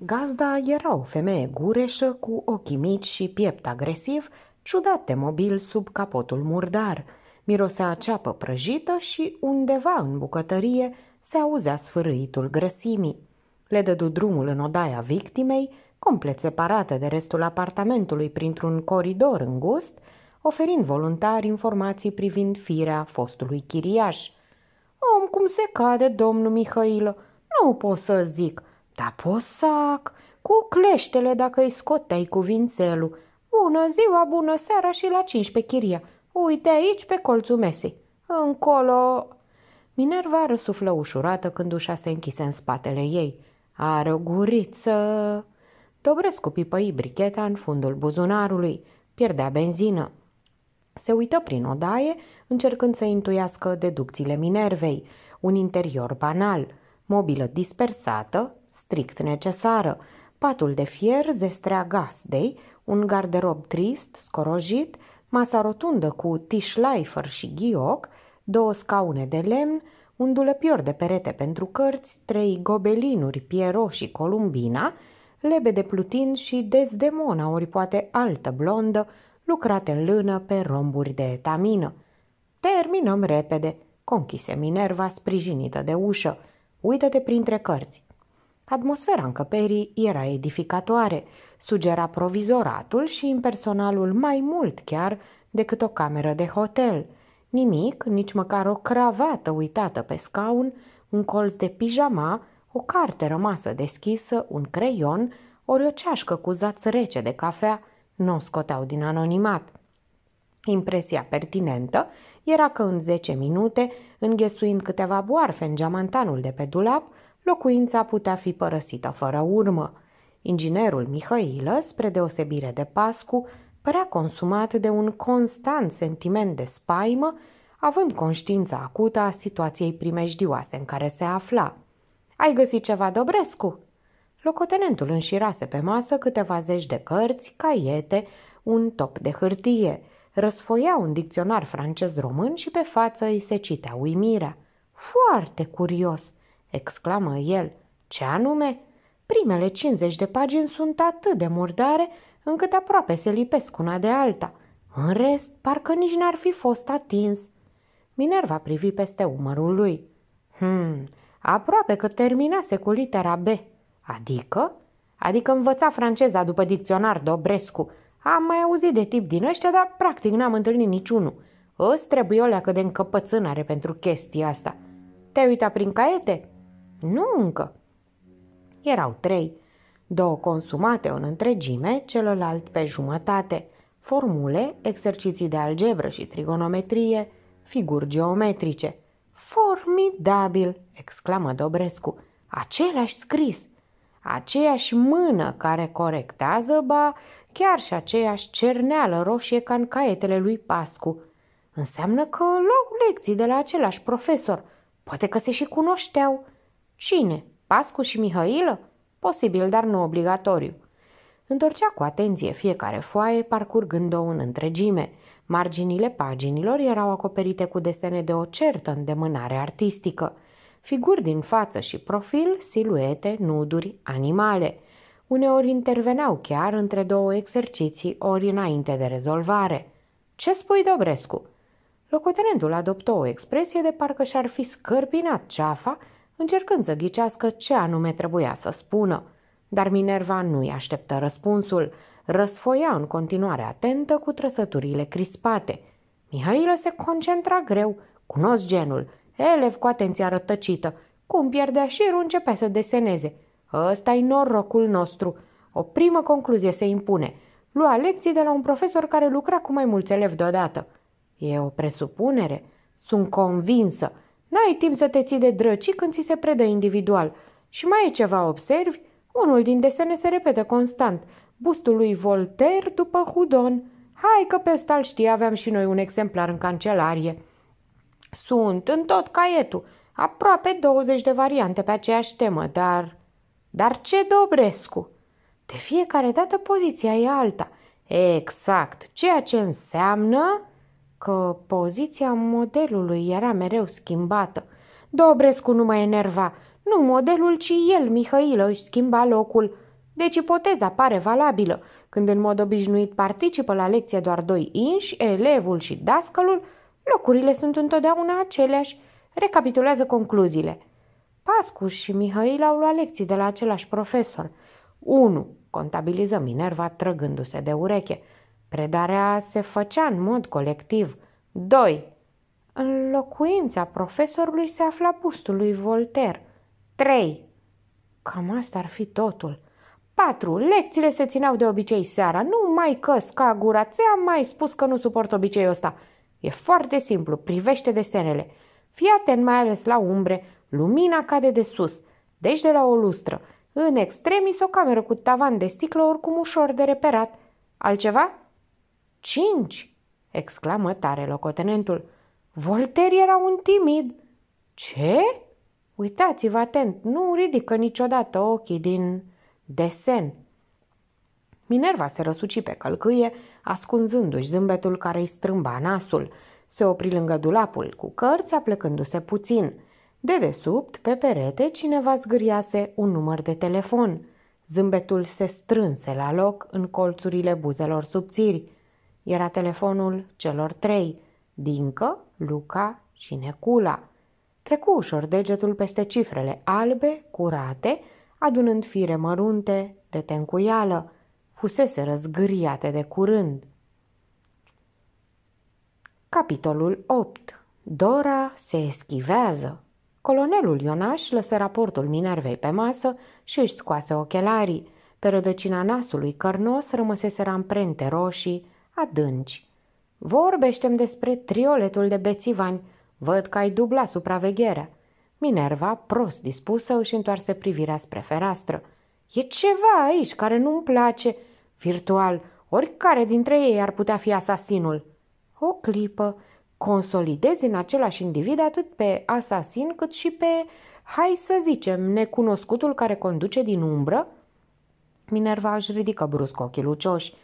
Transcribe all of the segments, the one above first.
Gazda era o femeie gureșă cu ochi mici și piept agresiv, ciudat de mobil sub capotul murdar. Mirosea ceapă prăjită și undeva în bucătărie se auzea sfârâitul grăsimii. Le dădu drumul în odaia victimei, complet separată de restul apartamentului printr-un coridor îngust, oferind voluntar informații privind firea fostului chiriaș. Om, cum se cade, domnul Mihailă, nu pot să zic, da posac, cu cleștele dacă îi scoteai cuvințelul. Bună ziua, bună seara și la cinci pe chiria. Uite aici pe colțul mesei. Încolo... Minerva răsuflă ușurată când ușa se închise în spatele ei. Are o guriță... Dobrescu pipăi bricheta în fundul buzunarului. Pierdea benzină. Se uită prin odaie, încercând să intuiască deducțiile Minervei. Un interior banal, mobilă dispersată, strict necesară, patul de fier, zestrea gazdei, un garderob trist, scorojit, masa rotundă cu tișlaifer și ghioc, două scaune de lemn, un dulăpior de perete pentru cărți, trei gobelinuri, Piero și Columbina, lebe de plutin și dezdemona ori poate altă blondă, lucrate în lână pe romburi de etamină. Terminăm repede, conchise Minerva sprijinită de ușă. Uită-te printre cărți. Atmosfera încăperii era edificatoare, sugera provizoratul și impersonalul mai mult chiar decât o cameră de hotel. Nimic, nici măcar o cravată uitată pe scaun, un colț de pijama, o carte rămasă deschisă, un creion, ori o ceașcă cu zaț rece de cafea, nu o scoteau din anonimat. Impresia pertinentă era că în 10 minute, înghesuind câteva boarfe în geamantanul de pe dulap, locuința putea fi părăsită fără urmă. Inginerul Mihailă, spre deosebire de Pascu, părea consumat de un constant sentiment de spaimă, având conștiința acută a situației primejdioase în care se afla. Ai găsit ceva, Dobrescu?" Locotenentul înșirase pe masă câteva zeci de cărți, caiete, un top de hârtie. Răsfoia un dicționar francez-român și pe față îi se citea uimirea. Foarte curios! exclamă el. Ce anume? Primele 50 de pagini sunt atât de murdare încât aproape se lipesc una de alta. În rest, parcă nici n-ar fi fost atins. Minerva privi peste umărul lui. Hmm, aproape că terminase cu litera B. Adică? Adică învăța franceza după dicționar Dobrescu. Am mai auzit de tip din ăștia, dar practic n-am întâlnit niciunul. Îți trebuie o leacă de încăpățânare pentru chestia asta. Te-ai uitat prin caiete? Nu încă. Erau trei, două consumate în întregime, celălalt pe jumătate, formule, exerciții de algebră și trigonometrie, figuri geometrice. Formidabil! exclamă Dobrescu. Același scris! aceeași mână care corectează, ba chiar și aceeași cerneală roșie ca în caietele lui Pascu. Înseamnă că luau lecții de la același profesor. Poate că se și cunoșteau. Cine? Pascu și Mihailă? Posibil, dar nu obligatoriu. Întorcea cu atenție fiecare foaie, parcurgând-o în întregime. Marginile paginilor erau acoperite cu desene de o certă îndemânare artistică. Figuri din față și profil, siluete, nuduri, animale. Uneori interveneau chiar între două exerciții, ori înainte de rezolvare. Ce spui, Dobrescu?" Locotenentul adoptă o expresie de parcă și-ar fi scărpinat ceafa încercând să ghicească ce anume trebuia să spună. Dar Minerva nu-i așteptă răspunsul, răsfoia în continuare atentă cu trăsăturile crispate. Mihailă se concentra greu, cunosc genul, elev cu atenția rătăcită, cum pierdea șirul începea să deseneze. ăsta e norocul nostru. O primă concluzie se impune. Lua lecții de la un profesor care lucra cu mai mulți elevi deodată. E o presupunere. Sunt convinsă N-ai timp să te ții de drăcii când ți se predă individual. Și mai e ceva, observi? Unul din desene se repetă constant. Bustul lui Voltaire după Hudon. Hai că pe stal știi, aveam și noi un exemplar în cancelarie. Sunt în tot caietul. Aproape 20 de variante pe aceeași temă, dar... Dar ce Dobrescu? De fiecare dată poziția e alta. Exact, ceea ce înseamnă că poziția modelului era mereu schimbată. Dobrescu nu mă enerva. Nu modelul, ci el, Mihailă, își schimba locul. Deci ipoteza pare valabilă. Când în mod obișnuit participă la lecție doar doi inși, elevul și dascălul, locurile sunt întotdeauna aceleași. Recapitulează concluziile. Pascu și Mihail au luat lecții de la același profesor. 1. Contabiliză Minerva trăgându-se de ureche. Predarea se făcea în mod colectiv. 2. În locuința profesorului se afla bustul lui Voltaire. 3. Cam asta ar fi totul. 4. Lecțiile se țineau de obicei seara. Nu mai că scagura, Ți-am mai spus că nu suport obiceiul ăsta. E foarte simplu. Privește desenele. Fii atent mai ales la umbre. Lumina cade de sus. Deci de la o lustră. În extremis o cameră cu tavan de sticlă oricum ușor de reperat. Altceva? Cinci!" exclamă tare locotenentul. Voltaire era un timid. Ce? Uitați-vă atent, nu ridică niciodată ochii din desen. Minerva se răsuci pe călcâie, ascunzându-și zâmbetul care îi strâmba nasul. Se opri lângă dulapul cu cărți, aplecându-se puțin. De desubt, pe perete, cineva zgâriase un număr de telefon. Zâmbetul se strânse la loc în colțurile buzelor subțiri. Era telefonul celor trei, Dincă, Luca și Necula. Trecu ușor degetul peste cifrele albe, curate, adunând fire mărunte de tencuială. Fusese răzgâriate de curând. Capitolul 8. Dora se eschivează. Colonelul Ionaș lăsă raportul Minervei pe masă și își scoase ochelarii. Pe rădăcina nasului cărnos rămăseseră amprente roșii, adânci. Vorbește-mi despre trioletul de bețivani. Văd că ai dubla supravegherea. Minerva, prost dispusă, își întoarse privirea spre fereastră. E ceva aici care nu-mi place. Virtual, oricare dintre ei ar putea fi asasinul. O clipă. Consolidezi în același individ atât pe asasin cât și pe, hai să zicem, necunoscutul care conduce din umbră? Minerva își ridică brusc ochii lucioși.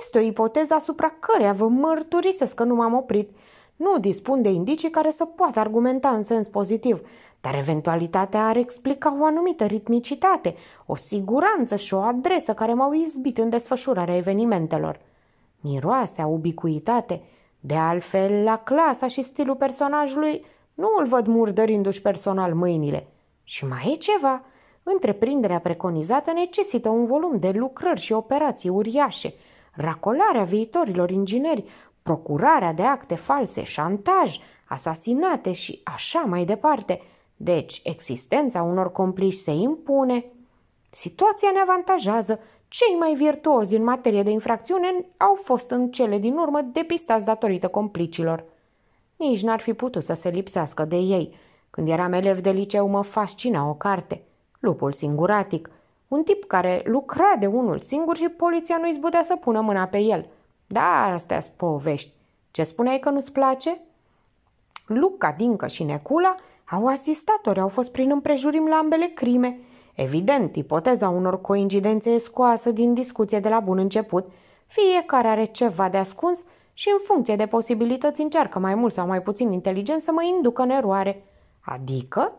Este o ipoteză asupra căreia vă mărturisesc că nu m-am oprit. Nu dispun de indicii care să poată argumenta în sens pozitiv, dar eventualitatea ar explica o anumită ritmicitate, o siguranță și o adresă care m-au izbit în desfășurarea evenimentelor. Miroasea, ubicuitate, de altfel, la clasa și stilul personajului nu îl văd murdărindu-și personal mâinile. Și mai e ceva. Întreprinderea preconizată necesită un volum de lucrări și operații uriașe – racolarea viitorilor ingineri, procurarea de acte false, șantaj, asasinate și așa mai departe. Deci, existența unor complici se impune. Situația ne avantajează. Cei mai virtuozi în materie de infracțiune au fost în cele din urmă depistați datorită complicilor. Nici n-ar fi putut să se lipsească de ei. Când eram elev de liceu, mă fascina o carte, Lupul Singuratic – un tip care lucra de unul singur și poliția nu-i putea să pună mâna pe el. Da, astea sunt povești. Ce spuneai că nu-ți place? Luca, Dincă și Necula au asistat ori au fost prin împrejurim la ambele crime. Evident, ipoteza unor coincidențe e scoasă din discuție de la bun început. Fiecare are ceva de ascuns și în funcție de posibilități încearcă mai mult sau mai puțin inteligent să mă inducă în eroare. Adică?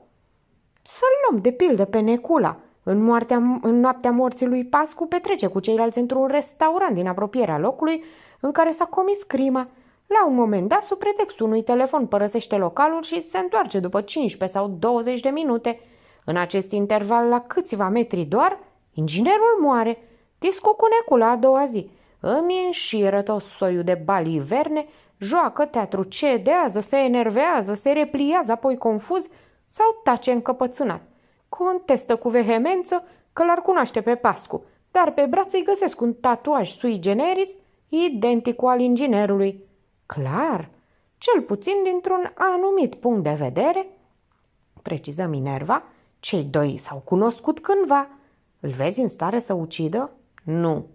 Să-l luăm de pildă pe Necula – în, moartea, în noaptea morții lui Pascu petrece cu ceilalți într-un restaurant din apropierea locului în care s-a comis crima. La un moment dat, sub pretextul unui telefon, părăsește localul și se întoarce după 15 sau 20 de minute. În acest interval, la câțiva metri doar, inginerul moare. Discu cu necula a doua zi. Îmi înșiră tot soiul de baliverne, joacă, teatru, cedează, se enervează, se repliază, apoi confuz sau tace încăpățânat contestă cu vehemență că l-ar cunoaște pe Pascu, dar pe braț îi găsesc un tatuaj sui generis identic cu al inginerului. Clar, cel puțin dintr-un anumit punct de vedere, preciză Minerva, cei doi s-au cunoscut cândva. Îl vezi în stare să ucidă? Nu.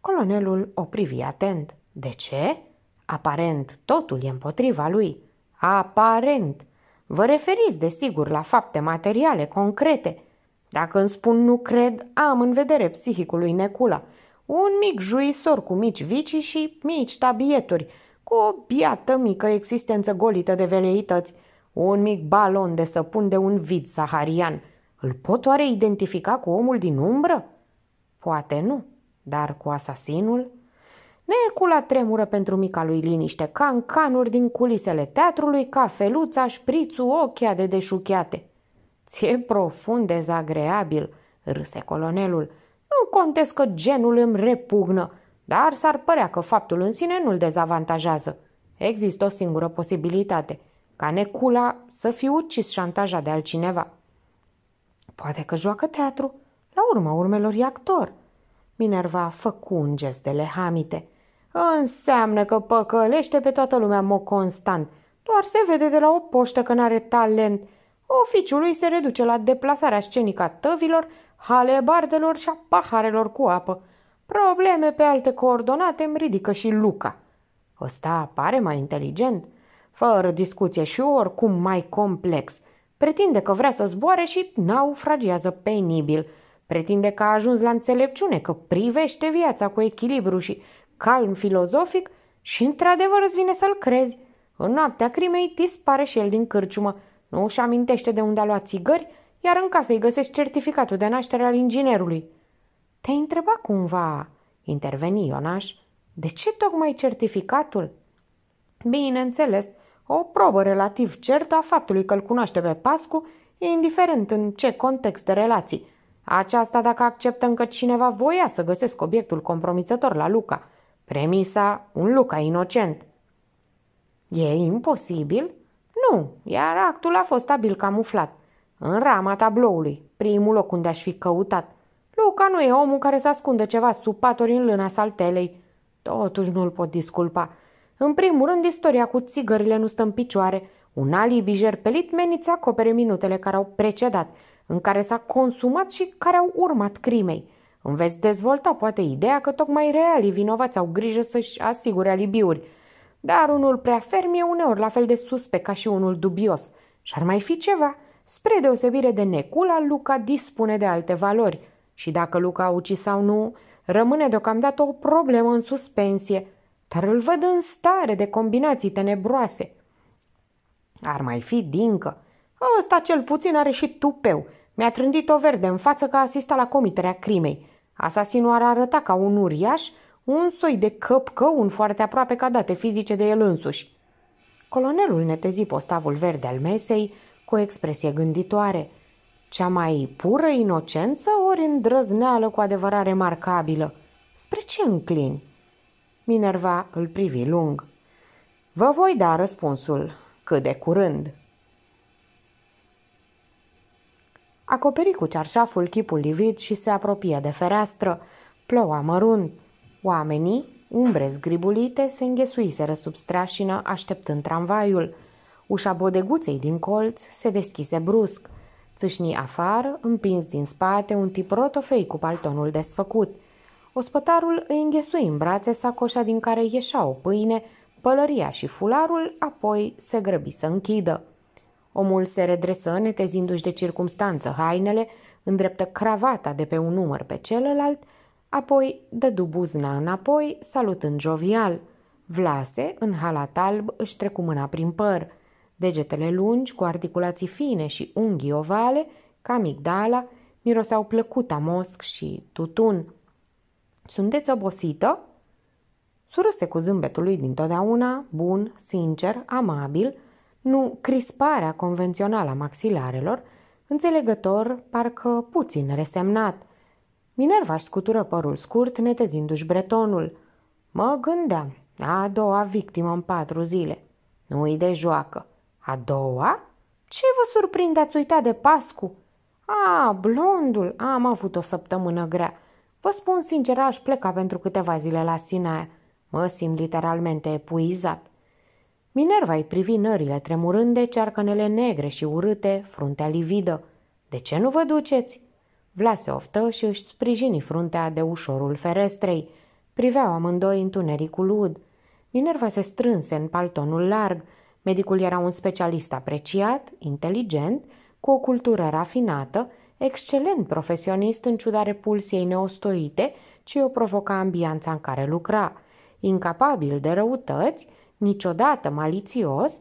Colonelul o privi atent. De ce? Aparent, totul e împotriva lui. Aparent! Vă referiți, desigur, la fapte materiale, concrete. Dacă îmi spun nu cred, am în vedere psihicul lui Necula, un mic juisor cu mici vicii și mici tabieturi, cu o biată mică existență golită de veleități, un mic balon de săpun de un vid saharian. Îl pot oare identifica cu omul din umbră? Poate nu, dar cu asasinul Necula tremură pentru mica lui liniște, ca în canuri din culisele teatrului, ca feluța, șprițul, ochia de deșuchiate. Ție profund dezagreabil, râse colonelul. Nu contez că genul îmi repugnă, dar s-ar părea că faptul în sine nu-l dezavantajează. Există o singură posibilitate, ca Necula să fie ucis șantaja de altcineva. Poate că joacă teatru, la urma urmelor e actor. Minerva făcu un gest de lehamite. Înseamnă că păcălește pe toată lumea mo constant. Doar se vede de la o poștă că n-are talent. Oficiul lui se reduce la deplasarea scenică a tăvilor, halebardelor și a paharelor cu apă. Probleme pe alte coordonate îmi ridică și Luca. Ăsta pare mai inteligent, fără discuție și oricum mai complex. Pretinde că vrea să zboare și naufragiază penibil. Pretinde că a ajuns la înțelepciune, că privește viața cu echilibru și calm, filozofic și într-adevăr îți vine să-l crezi. În noaptea crimei dispare și el din cârciumă, nu își amintește de unde a luat țigări, iar în casă îi găsești certificatul de naștere al inginerului. Te-ai întrebat cumva, interveni Ionaș, de ce tocmai certificatul? Bineînțeles, o probă relativ certă a faptului că îl cunoaște pe Pascu, indiferent în ce context de relații. Aceasta dacă acceptăm că cineva voia să găsesc obiectul compromițător la Luca – Premisa, un Luca inocent. E imposibil? Nu, iar actul a fost abil camuflat. În rama tabloului, primul loc unde aș fi căutat. Luca nu e omul care să ascundă ceva sub paturi în lâna saltelei. Totuși nu-l pot disculpa. În primul rând, istoria cu țigările nu stă în picioare. Un alibi jerpelit menit să acopere minutele care au precedat, în care s-a consumat și care au urmat crimei. Îmi veți dezvolta poate ideea că tocmai realii vinovați au grijă să-și asigure alibiuri, dar unul prea ferm e uneori la fel de suspect ca și unul dubios. Și ar mai fi ceva. Spre deosebire de Necula, Luca dispune de alte valori și dacă Luca a ucis sau nu, rămâne deocamdată o problemă în suspensie, dar îl văd în stare de combinații tenebroase. Ar mai fi dincă. Ăsta cel puțin are și tupeu. Mi-a trândit o verde în față că asista la comiterea crimei. Asasinul ar arăta ca un uriaș, un soi de căpcăun foarte aproape ca date fizice de el însuși. Colonelul netezi postavul verde al mesei cu o expresie gânditoare. Cea mai pură inocență ori îndrăzneală cu adevărat remarcabilă. Spre ce înclini? Minerva îl privi lung. Vă voi da răspunsul cât de curând. Acoperi cu cearșaful chipul livid și se apropie de fereastră. Ploua mărunt. Oamenii, umbre zgribulite, se înghesuiseră sub streașină așteptând tramvaiul. Ușa bodeguței din colț se deschise brusc. Țâșni afară, împins din spate, un tip rotofei cu paltonul desfăcut. Ospătarul îi înghesui în brațe sacoșa din care ieșea o pâine, pălăria și fularul, apoi se grăbi să închidă. Omul se redresă, netezindu-și de circumstanță hainele, îndreptă cravata de pe un număr pe celălalt, apoi dădu buzna înapoi, salutând jovial. Vlase, în halat alb, își trecu mâna prin păr. Degetele lungi, cu articulații fine și unghii ovale, ca migdala, miroseau plăcut a mosc și tutun. Sunteți obosită?" Surâse cu zâmbetul lui dintotdeauna, bun, sincer, amabil, nu crisparea convențională a maxilarelor, înțelegător, parcă puțin resemnat. Minerva își scutură părul scurt, netezindu-și bretonul. Mă gândeam, a doua victimă în patru zile. Nu-i de joacă. A doua? Ce vă surprinde, ați uitat de Pascu? A, blondul, am avut o săptămână grea. Vă spun sincer, aș pleca pentru câteva zile la Sinaia. Mă simt literalmente epuizat. Minerva îi privi nările tremurând de cearcănele negre și urâte, fruntea lividă. De ce nu vă duceți?" Vla se oftă și își sprijini fruntea de ușorul ferestrei. Priveau amândoi întunericul ud. Minerva se strânse în paltonul larg. Medicul era un specialist apreciat, inteligent, cu o cultură rafinată, excelent profesionist în ciuda repulsiei neostoite ce o provoca ambianța în care lucra. Incapabil de răutăți, Niciodată malițios,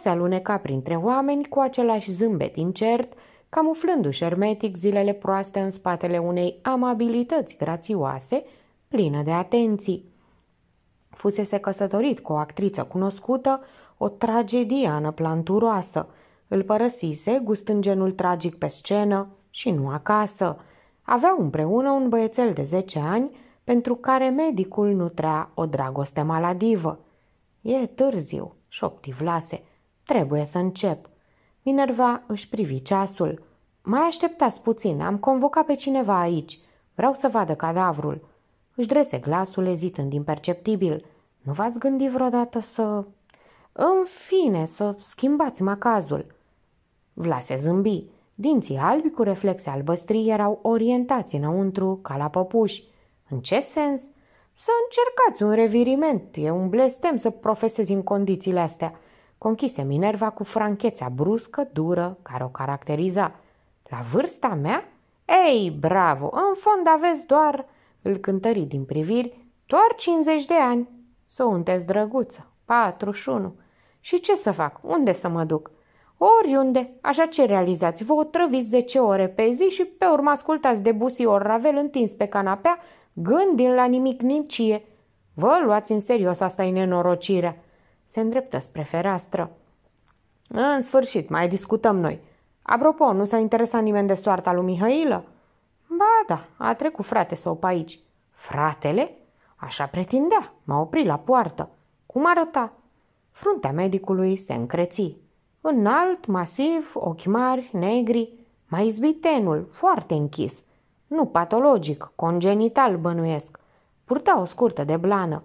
se aluneca printre oameni cu același zâmbet incert, camuflându-și ermetic zilele proaste în spatele unei amabilități grațioase, plină de atenții. Fusese căsătorit cu o actriță cunoscută, o tragedie planturoasă. Îl părăsise, gustând genul tragic pe scenă și nu acasă. Aveau împreună un băiețel de 10 ani, pentru care medicul nutrea o dragoste maladivă. E târziu, șopti Vlase. Trebuie să încep. Minerva își privi ceasul. Mai așteptați puțin, am convocat pe cineva aici. Vreau să vadă cadavrul. Își drese glasul ezitând imperceptibil. Nu v-ați gândit vreodată să... În fine, să schimbați macazul. Vlase zâmbi. Dinții albi cu reflexe albăstrii erau orientați înăuntru, ca la păpuși. În ce sens? Să încercați un reviriment, e un blestem să profesezi în condițiile astea. Conchise Minerva cu franchețea bruscă, dură, care o caracteriza. La vârsta mea? Ei, bravo, în fond aveți doar, îl cântări din priviri, doar 50 de ani. Sunteți drăguță, 41. Și ce să fac? Unde să mă duc? Oriunde, așa ce realizați, vă otrăviți 10 ore pe zi și pe urmă ascultați de busii ori ravel întins pe canapea Gând din la nimic nimcie. Vă luați în serios, asta e nenorocirea. Se îndreptă spre fereastră. În sfârșit, mai discutăm noi. Apropo, nu s-a interesat nimeni de soarta lui Mihailă? Ba da, a trecut frate sau pe aici. Fratele? Așa pretindea. M-a oprit la poartă. Cum arăta? Fruntea medicului se încreți. Înalt, masiv, ochi mari, negri, mai izbitenul, foarte închis – nu patologic, congenital bănuiesc. Purta o scurtă de blană.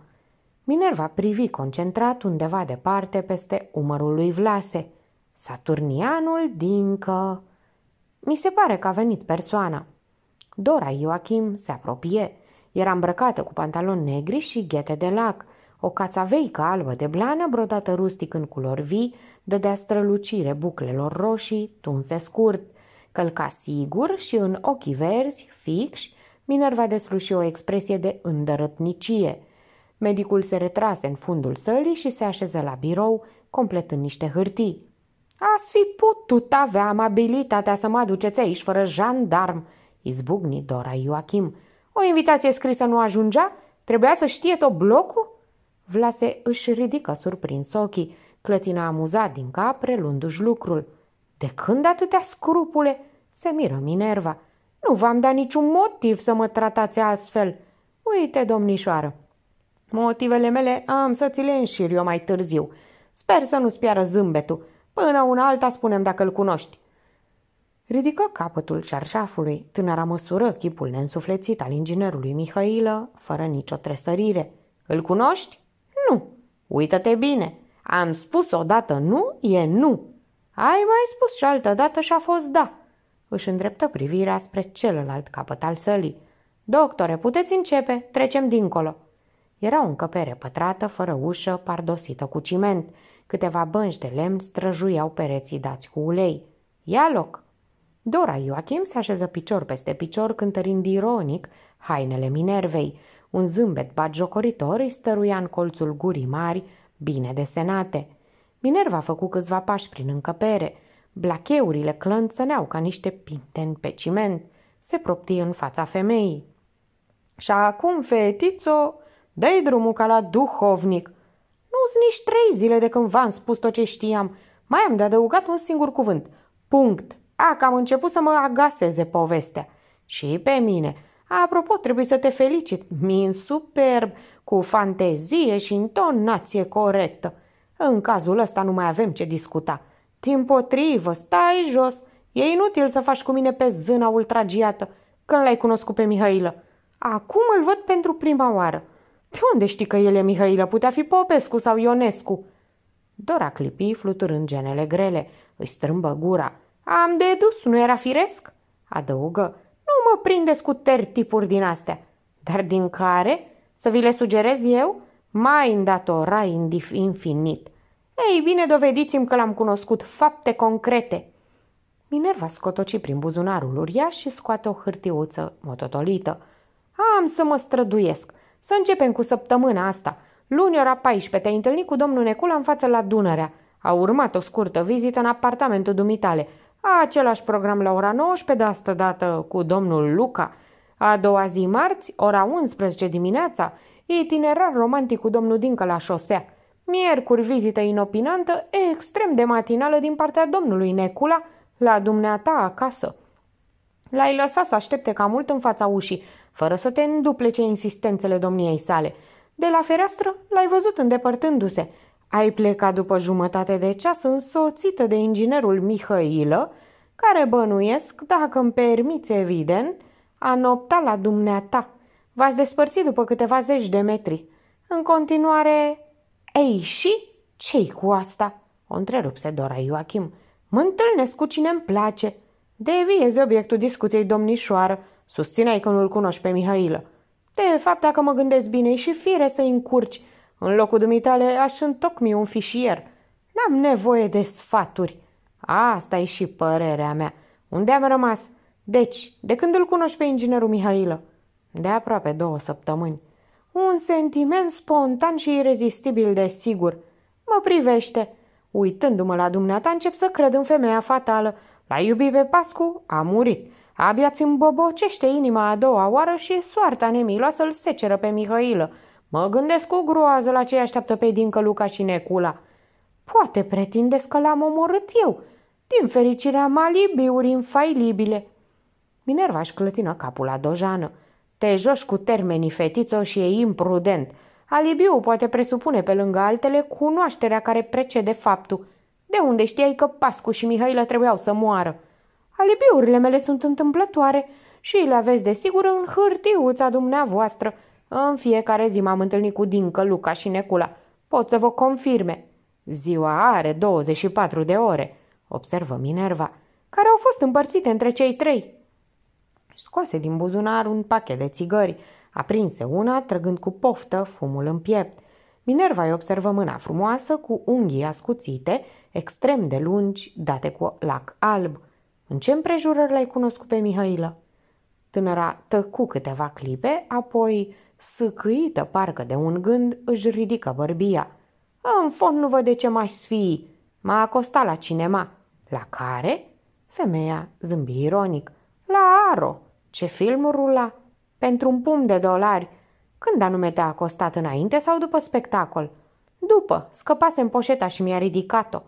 Minerva privi concentrat undeva departe peste umărul lui Vlase. Saturnianul dincă... Mi se pare că a venit persoana. Dora Ioachim se apropie. Era îmbrăcată cu pantaloni negri și ghete de lac. O cațaveică albă de blană, brodată rustic în culori vii, dădea strălucire buclelor roșii, tunse scurt. Călca sigur și în ochii verzi, fixi, Minerva desluși o expresie de îndărătnicie. Medicul se retrase în fundul sălii și se așeză la birou, completând niște hârtii. Ați fi putut avea amabilitatea să mă aduceți aici fără jandarm, izbucni Dora Ioachim. O invitație scrisă nu ajungea? Trebuia să știe tot blocul? Vlase își ridică surprins ochii, clătina amuzat din cap, prelundu-și lucrul. De când atâtea scrupule? Se miră Minerva. Nu v-am dat niciun motiv să mă tratați astfel. Uite, domnișoară, motivele mele am să ți le înșir eu mai târziu. Sper să nu-ți piară zâmbetul. Până una alta spunem dacă îl cunoști. Ridică capătul șarșafului, tânăra măsură chipul neînsuflețit al inginerului Mihailă, fără nicio tresărire. Îl cunoști? Nu. Uită-te bine. Am spus odată nu, e nu. Ai mai spus și altă dată și a fost da. Își îndreptă privirea spre celălalt capăt al sălii. Doctore, puteți începe, trecem dincolo. Era o încăpere pătrată, fără ușă, pardosită cu ciment. Câteva bănci de lemn străjuiau pereții dați cu ulei. Ia loc! Dora Ioachim se așeză picior peste picior, cântărind ironic hainele Minervei. Un zâmbet batjocoritor îi stăruia în colțul gurii mari, bine desenate. Minerva a făcut câțiva pași prin încăpere. Blacheurile clănțăneau ca niște pinteni pe ciment. Se propti în fața femeii. Și acum, fetițo, dă drumul ca la duhovnic. Nu-s nici trei zile de când v-am spus tot ce știam. Mai am de adăugat un singur cuvânt. Punct. A, că am început să mă agaseze povestea. Și pe mine. Apropo, trebuie să te felicit. Min superb, cu fantezie și intonație corectă. În cazul ăsta nu mai avem ce discuta. Din potrivă, stai jos. E inutil să faci cu mine pe zâna ultragiată când l-ai cunoscut pe Mihailă. Acum îl văd pentru prima oară. De unde știi că el e Mihailă? Putea fi Popescu sau Ionescu?" Dora clipi, fluturând genele grele. Îi strâmbă gura. Am dedus, nu era firesc?" Adăugă. Nu mă prindeți cu tertipuri din astea, dar din care? Să vi le sugerez eu? mai îndatora infinit. Ei bine, dovediți-mi că l-am cunoscut fapte concrete. Minerva scotoci prin buzunarul uriaș și scoate o hârtiuță mototolită. Am să mă străduiesc. Să începem cu săptămâna asta. Luni ora 14 te-ai întâlnit cu domnul Necula în față la Dunărea. A urmat o scurtă vizită în apartamentul dumitale. Același program la ora 19, de asta dată cu domnul Luca. A doua zi marți, ora 11 dimineața, itinerar romantic cu domnul Dincă la șosea. Miercuri vizită inopinantă, extrem de matinală din partea domnului Necula, la dumneata acasă. L-ai lăsat să aștepte cam mult în fața ușii, fără să te înduplece insistențele domniei sale. De la fereastră l-ai văzut îndepărtându-se. Ai plecat după jumătate de ceas însoțită de inginerul Mihăilă, care bănuiesc, dacă îmi permiți evident, a nopta la dumneata. V-ați despărțit după câteva zeci de metri. În continuare... Ei, și? Ce-i cu asta?" o întrerupse Dora Ioachim. Mă întâlnesc cu cine îmi place." Deviezi obiectul discuției, domnișoară. Susțineai că nu-l cunoști pe Mihailă. De fapt, dacă mă gândesc bine, și fire să-i încurci. În locul dumitale aș întocmi un fișier. N-am nevoie de sfaturi. Asta e și părerea mea. Unde am rămas? Deci, de când îl cunoști pe inginerul Mihailă?" de aproape două săptămâni. Un sentiment spontan și irezistibil de sigur. Mă privește. Uitându-mă la dumneata, încep să cred în femeia fatală. L-a iubit pe Pascu, a murit. Abia ți îmbobocește inima a doua oară și soarta nemiloasă îl seceră pe Mihailă. Mă gândesc cu groază la ce așteaptă pe Dincă Luca și Necula. Poate pretindeți că l-am omorât eu. Din fericire am alibiuri infailibile. Minerva își clătină capul la dojană. Te joci cu termenii, fetițo, și e imprudent. Alibiu poate presupune, pe lângă altele, cunoașterea care precede faptul. De unde știai că Pascu și Mihailă trebuiau să moară? Alibiurile mele sunt întâmplătoare și le aveți desigur în hârtiuța dumneavoastră. În fiecare zi m-am întâlnit cu Dincă, Luca și Necula. Pot să vă confirme. Ziua are 24 de ore, observă Minerva, care au fost împărțite între cei trei. Scoase din buzunar un pachet de țigări, aprinse una, trăgând cu poftă fumul în piept. Minerva îi observă mâna frumoasă cu unghii ascuțite, extrem de lungi, date cu lac alb. În ce împrejurări l-ai cunoscut pe Mihailă? Tânăra tăcu câteva clipe, apoi, sâcâită parcă de un gând, își ridică bărbia. În fond nu văd de ce m-aș sfii. M-a acostat la cinema. La care? Femeia zâmbi ironic. La Aro. Ce film rula? Pentru un pumn de dolari. Când anume te-a costat înainte sau după spectacol? După, în poșeta și mi-a ridicat-o.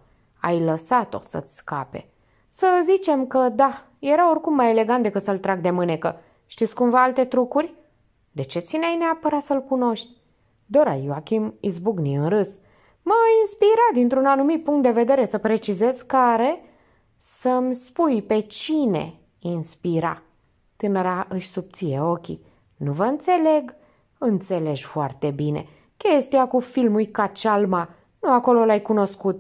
Ai lăsat-o să-ți scape. Să zicem că da, era oricum mai elegant decât să-l trag de mânecă. Știți cumva alte trucuri? De ce țineai neapărat să-l cunoști? Dora Ioachim izbucni în râs. Mă inspira dintr-un anumit punct de vedere să precizez care să-mi spui pe cine inspira. Tânăra își subție ochii. Nu vă înțeleg. Înțelegi foarte bine. Chestia cu filmul ca cealma. Nu acolo l-ai cunoscut.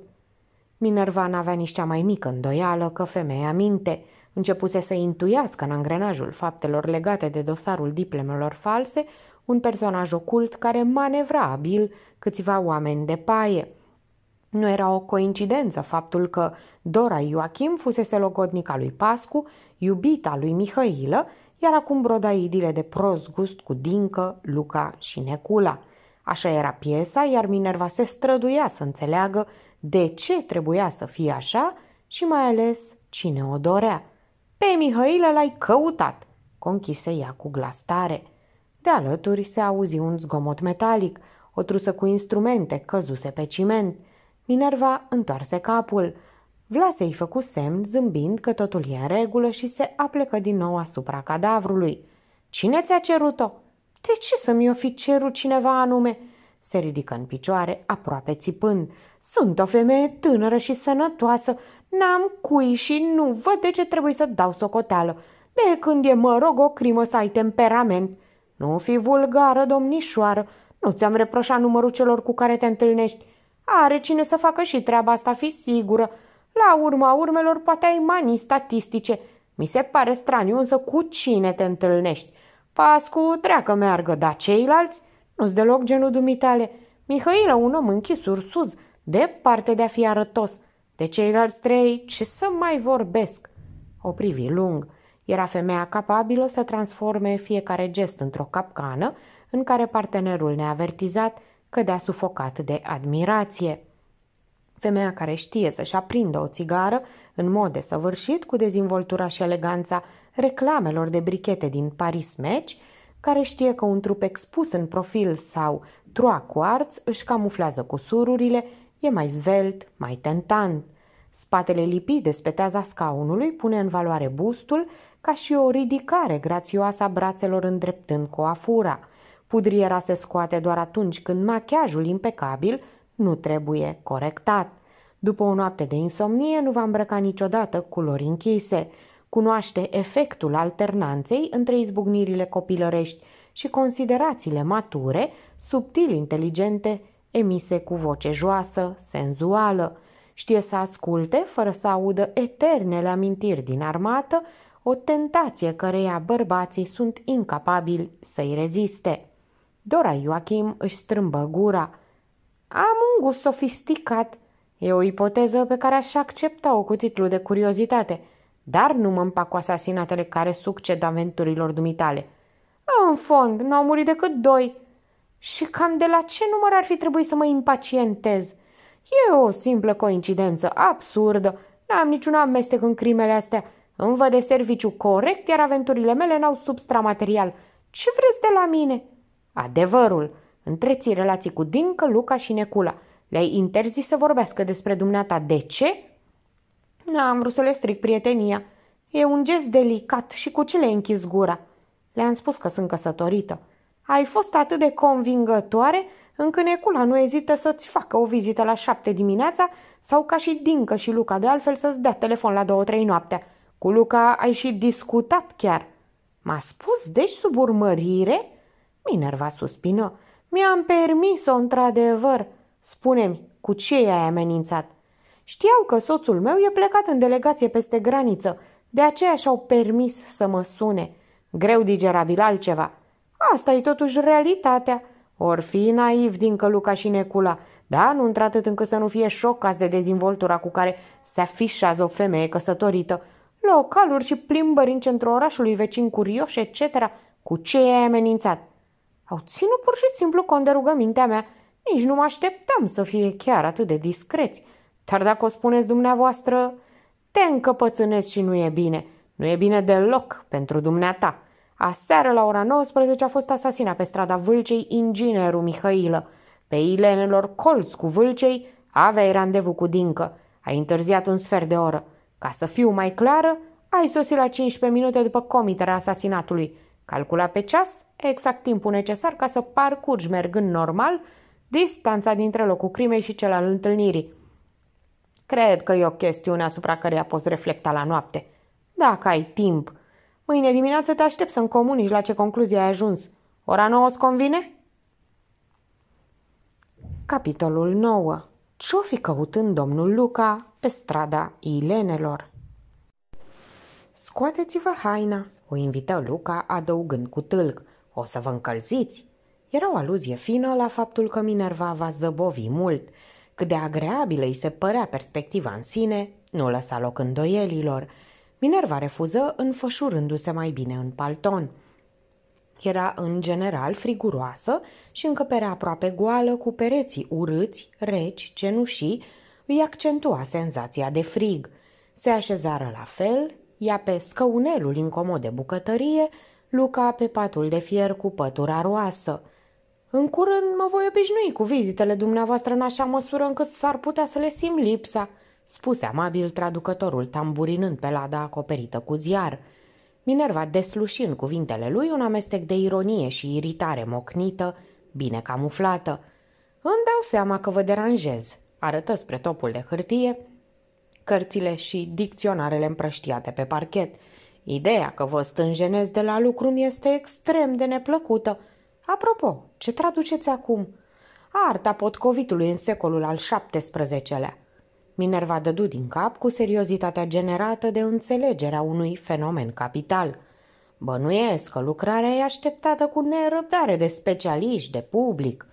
Minerva n-avea nici cea mai mică îndoială că femeia minte. Începuse să intuiască în angrenajul faptelor legate de dosarul diplomelor false un personaj ocult care manevra abil câțiva oameni de paie – nu era o coincidență faptul că Dora Ioachim fusese logodnica lui Pascu, iubita lui Mihailă, iar acum broda idile de prost gust cu Dincă, Luca și Necula. Așa era piesa, iar Minerva se străduia să înțeleagă de ce trebuia să fie așa și mai ales cine o dorea. Pe Mihailă l-ai căutat, conchise ea cu glas tare. De alături se auzi un zgomot metalic, o trusă cu instrumente căzuse pe ciment. Minerva întoarse capul. Vlase făcu semn, zâmbind că totul e în regulă și se aplecă din nou asupra cadavrului. Cine ți-a cerut-o?" De ce să-mi o fi cerut cineva anume?" Se ridică în picioare, aproape țipând. Sunt o femeie tânără și sănătoasă, n-am cui și nu văd de ce trebuie să dau socoteală. De când e, mă rog, o crimă să ai temperament. Nu fi vulgară, domnișoară, nu ți-am reproșat numărul celor cu care te întâlnești. Are cine să facă și treaba asta, fi sigură. La urma urmelor poate ai manii statistice. Mi se pare straniu, însă cu cine te întâlnești? Pascu treacă meargă, dar ceilalți? Nu-s deloc genul dumitale. Mihail un om închis ursuz, departe de a fi arătos. De ceilalți trei, ce să mai vorbesc? O privi lung. Era femeia capabilă să transforme fiecare gest într-o capcană în care partenerul neavertizat cădea sufocat de admirație. Femeia care știe să-și aprindă o țigară în mod desăvârșit cu dezvoltura și eleganța reclamelor de brichete din Paris Match, care știe că un trup expus în profil sau troa cu arț își camuflează sururile, e mai zvelt, mai tentant. Spatele lipit de speteaza scaunului pune în valoare bustul ca și o ridicare grațioasă a brațelor îndreptând coafura – Pudriera se scoate doar atunci când machiajul impecabil nu trebuie corectat. După o noapte de insomnie, nu va îmbrăca niciodată culori închise. Cunoaște efectul alternanței între izbucnirile copilărești și considerațiile mature, subtil inteligente, emise cu voce joasă, senzuală. Știe să asculte, fără să audă eternele amintiri din armată, o tentație căreia bărbații sunt incapabili să-i reziste. Dora Ioachim își strâmbă gura. Am un gust sofisticat. E o ipoteză pe care aș accepta-o cu titlu de curiozitate, dar nu mă împac cu asasinatele care succed aventurilor dumitale. În fond, nu au murit decât doi. Și cam de la ce număr ar fi trebuit să mă impacientez? E o simplă coincidență absurdă. N-am niciun amestec în crimele astea. Îmi văd de serviciu corect, iar aventurile mele n-au substra material. Ce vreți de la mine?" Adevărul. Întreții relații cu Dincă, Luca și Necula. Le-ai interzis să vorbească despre dumneata. De ce? N-am vrut să le stric prietenia. E un gest delicat și cu ce le-ai închis gura? Le-am spus că sunt căsătorită. Ai fost atât de convingătoare încât Necula nu ezită să-ți facă o vizită la șapte dimineața sau ca și Dincă și Luca de altfel să-ți dea telefon la două-trei noaptea. Cu Luca ai și discutat chiar. M-a spus deci sub urmărire Minerva suspină. Mi-am permis-o, într-adevăr. Spune-mi, cu ce ai amenințat? Știau că soțul meu e plecat în delegație peste graniță, de aceea și-au permis să mă sune. Greu digerabil altceva. Asta e totuși realitatea. Or fi naiv din Căluca și Necula, da, nu într-atât încât să nu fie șocați de dezvoltura cu care se afișează o femeie căsătorită. Localuri și plimbări în centrul orașului, vecin curioși, etc. Cu ce ai amenințat? Au ținut pur și simplu cont de rugămintea mea. Nici nu mă așteptam să fie chiar atât de discreți. Dar dacă o spuneți dumneavoastră, te încăpățânezi și nu e bine. Nu e bine deloc pentru dumneata. Aseară la ora 19 a fost asasinat pe strada Vâlcei inginerul Mihailă. Pe ilenelor colți cu Vâlcei aveai randevu cu Dincă. Ai întârziat un sfert de oră. Ca să fiu mai clară, ai sosit la 15 minute după comiterea asasinatului. Calcula pe ceas exact timpul necesar ca să parcurgi mergând normal distanța dintre locul crimei și cel al întâlnirii. Cred că e o chestiune asupra căreia poți reflecta la noapte. Dacă ai timp. Mâine dimineață te aștept să-mi comunici la ce concluzie ai ajuns. Ora nouă îți convine? Capitolul 9. Ce-o fi căutând domnul Luca pe strada Ilenelor? Scoateți-vă haina, o invită Luca adăugând cu tâlc. O să vă încălziți!" Era o aluzie fină la faptul că Minerva va zăbovi mult. Cât de agreabilă îi se părea perspectiva în sine, nu lăsa loc îndoielilor. Minerva refuză înfășurându-se mai bine în palton. Era în general friguroasă și încăperea aproape goală cu pereții urâți, reci, cenușii, îi accentua senzația de frig. Se așezară la fel, ea pe scăunelul incomod de bucătărie, Luca pe patul de fier cu pătura roasă. În curând mă voi obișnui cu vizitele dumneavoastră în așa măsură încât s-ar putea să le simt lipsa, spuse amabil traducătorul, tamburinând pe lada acoperită cu ziar. Minerva desluși în cuvintele lui un amestec de ironie și iritare mocnită, bine camuflată. Îmi dau seama că vă deranjez, arătă spre topul de hârtie, cărțile și dicționarele împrăștiate pe parchet – Ideea că vă stânjenez de la lucru mi este extrem de neplăcută. Apropo, ce traduceți acum? Arta potcovitului în secolul al XVII-lea. Minerva dădu din cap cu seriozitatea generată de înțelegerea unui fenomen capital. Bănuiesc că lucrarea e așteptată cu nerăbdare de specialiști, de public.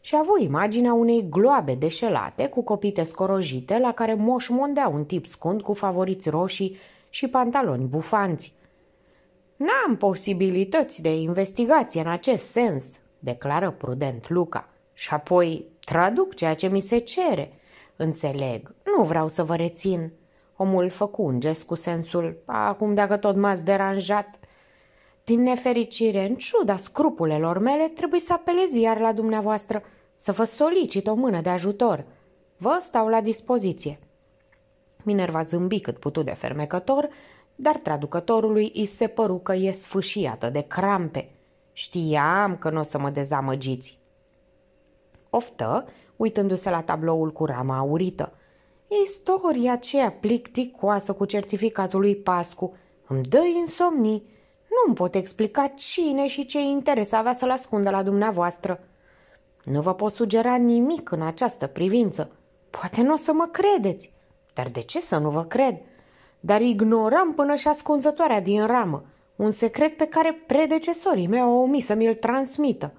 Și avu imaginea unei gloabe deșelate cu copite scorojite la care moșmondea un tip scund cu favoriți roșii și pantaloni bufanți. N-am posibilități de investigație în acest sens, declară prudent Luca. Și apoi traduc ceea ce mi se cere. Înțeleg, nu vreau să vă rețin. Omul făcu un gest cu sensul, acum dacă tot m-ați deranjat. Din nefericire, în ciuda scrupulelor mele, trebuie să apelez iar la dumneavoastră, să vă solicit o mână de ajutor. Vă stau la dispoziție. Minerva zâmbi cât putu de fermecător, dar traducătorului îi se păru că e sfâșiată de crampe. Știam că nu o să mă dezamăgiți. Oftă, uitându-se la tabloul cu rama aurită. Istoria aceea plicticoasă cu certificatul lui Pascu îmi dă insomnii. Nu-mi pot explica cine și ce interes avea să-l ascundă la dumneavoastră. Nu vă pot sugera nimic în această privință. Poate nu o să mă credeți. Dar de ce să nu vă cred? Dar ignoram până și ascunzătoarea din ramă, un secret pe care predecesorii mei au omis să mi-l transmită.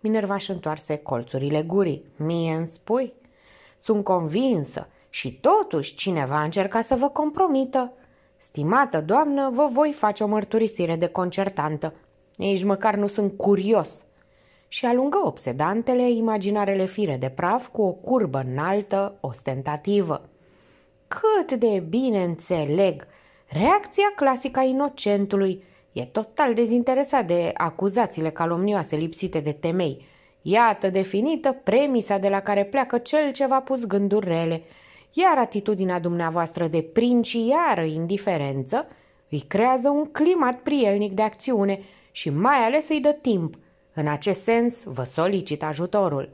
Minerva și întoarse colțurile gurii. Mie îmi spui? Sunt convinsă și totuși cineva încerca să vă compromită. Stimată doamnă, vă voi face o mărturisire de concertantă. Nici măcar nu sunt curios. Și alungă obsedantele imaginarele fire de praf cu o curbă înaltă, ostentativă. Cât de bine înțeleg! Reacția clasică a inocentului e total dezinteresat de acuzațiile calomnioase lipsite de temei. Iată definită premisa de la care pleacă cel ce v-a pus gânduri rele, iar atitudinea dumneavoastră de princiară indiferență îi creează un climat prielnic de acțiune și mai ales îi dă timp. În acest sens, vă solicit ajutorul.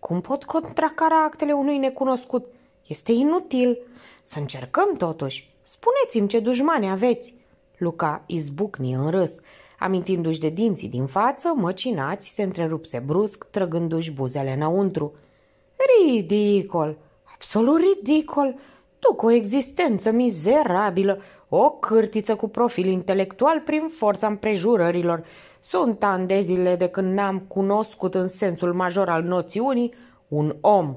Cum pot contracara actele unui necunoscut este inutil. Să încercăm totuși. Spuneți-mi ce dușmani aveți. Luca izbucni în râs. Amintindu-și de dinții din față, măcinați se întrerupse brusc, trăgându-și buzele înăuntru. Ridicol! Absolut ridicol! Tu cu o existență mizerabilă, o cârtiță cu profil intelectual prin forța împrejurărilor. Sunt ani de zile de când n-am cunoscut în sensul major al noțiunii un om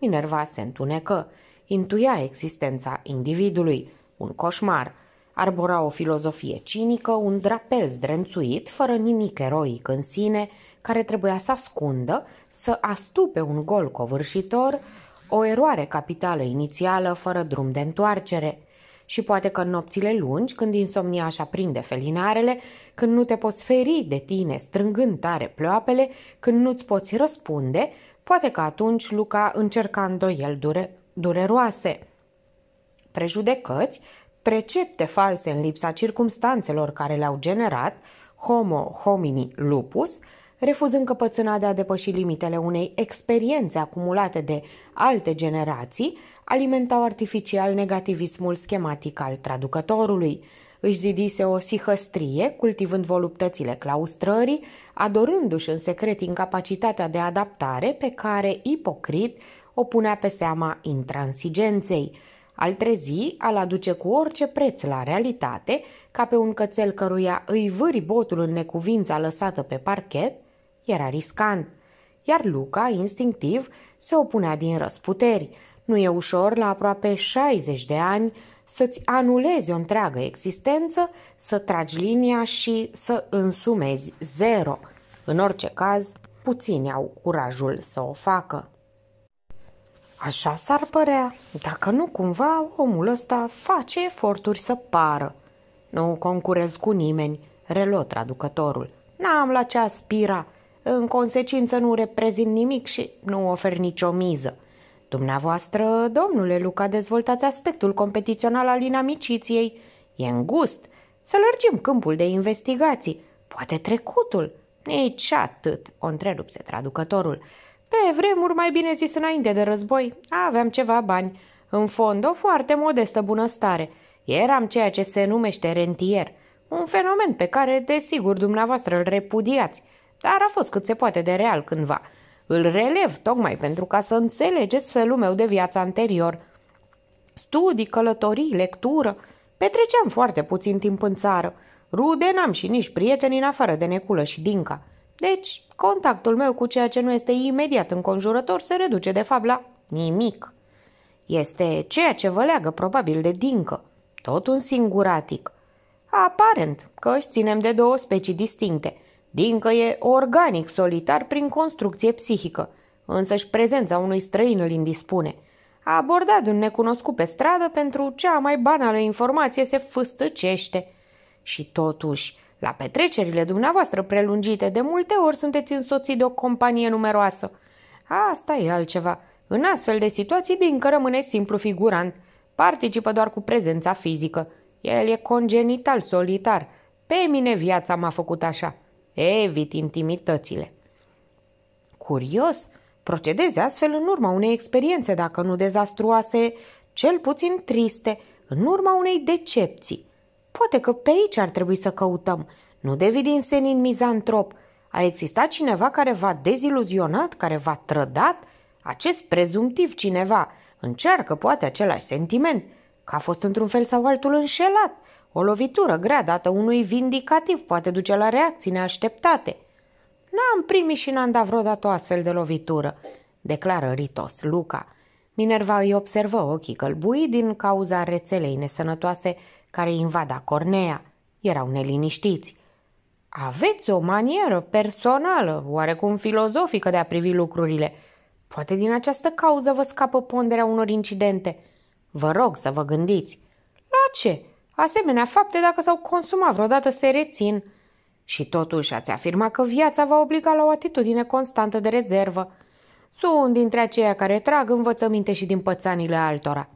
Minerva se întunecă, intuia existența individului, un coșmar, arbora o filozofie cinică, un drapel zdrențuit, fără nimic eroic în sine, care trebuia să ascundă, să astupe un gol covârșitor, o eroare capitală inițială fără drum de întoarcere. Și poate că în nopțile lungi, când insomnia așa prinde felinarele, când nu te poți feri de tine strângând tare ploapele, când nu-ți poți răspunde, Poate că atunci Luca încerca îndoiel dure, dureroase, prejudecăți, precepte false în lipsa circumstanțelor care le-au generat, homo homini lupus, refuzând căpățâna de a depăși limitele unei experiențe acumulate de alte generații, alimentau artificial negativismul schematic al traducătorului – își zidise o sihăstrie, cultivând voluptățile claustrării, adorându-și în secret incapacitatea de adaptare pe care, ipocrit, o punea pe seama intransigenței. Al trezi, al aduce cu orice preț la realitate, ca pe un cățel căruia îi vâri botul în necuvința lăsată pe parchet, era riscant. Iar Luca, instinctiv, se opunea din răsputeri. Nu e ușor, la aproape 60 de ani, să-ți anulezi o întreagă existență, să tragi linia și să însumezi zero. În orice caz, puțini au curajul să o facă. Așa s-ar părea, dacă nu cumva omul ăsta face eforturi să pară. Nu concurez cu nimeni, relot traducătorul. N-am la ce aspira, în consecință nu reprezint nimic și nu ofer nicio miză. Dumneavoastră, domnule Luca, dezvoltați aspectul competițional al inamiciției. E îngust. Să lărgim câmpul de investigații. Poate trecutul. Nici atât, o întrerupse traducătorul. Pe vremuri, mai bine zis înainte de război, aveam ceva bani. În fond, o foarte modestă bunăstare. Eram ceea ce se numește rentier. Un fenomen pe care, desigur, dumneavoastră îl repudiați, dar a fost cât se poate de real cândva – îl relev tocmai pentru ca să înțelegeți felul meu de viață anterior. Studii, călătorii, lectură. Petreceam foarte puțin timp în țară. Rude n-am și nici prieteni în afară de Neculă și Dinca. Deci, contactul meu cu ceea ce nu este imediat înconjurător se reduce de fapt la nimic. Este ceea ce vă leagă probabil de dincă, tot un singuratic. Aparent că își ținem de două specii distincte – Dincă e organic, solitar prin construcție psihică, însă și prezența unui străin îl indispune. A abordat un necunoscut pe stradă pentru cea mai banală informație se fâstăcește. Și totuși, la petrecerile dumneavoastră prelungite, de multe ori sunteți însoțit de o companie numeroasă. Asta e altceva. În astfel de situații, că rămâne simplu figurant. Participă doar cu prezența fizică. El e congenital solitar. Pe mine viața m-a făcut așa evit intimitățile. Curios, procedeze astfel în urma unei experiențe, dacă nu dezastruoase, cel puțin triste, în urma unei decepții. Poate că pe aici ar trebui să căutăm. Nu devii din senin mizantrop. A existat cineva care v-a deziluzionat, care v-a trădat? Acest prezumtiv cineva încearcă poate același sentiment, că a fost într-un fel sau altul înșelat, o lovitură grea dată unui vindicativ poate duce la reacții neașteptate. N-am primit și n-am dat vreodată o astfel de lovitură, declară ritos Luca. Minerva îi observă ochii călbui din cauza rețelei nesănătoase care invada Cornea. Erau neliniștiți. Aveți o manieră personală, oarecum filozofică de a privi lucrurile. Poate din această cauză vă scapă ponderea unor incidente. Vă rog să vă gândiți. La ce? Asemenea fapte, dacă s-au consumat vreodată, se rețin. Și totuși ați afirma că viața va obliga la o atitudine constantă de rezervă. Sunt dintre aceia care trag învățăminte și din pățanile altora.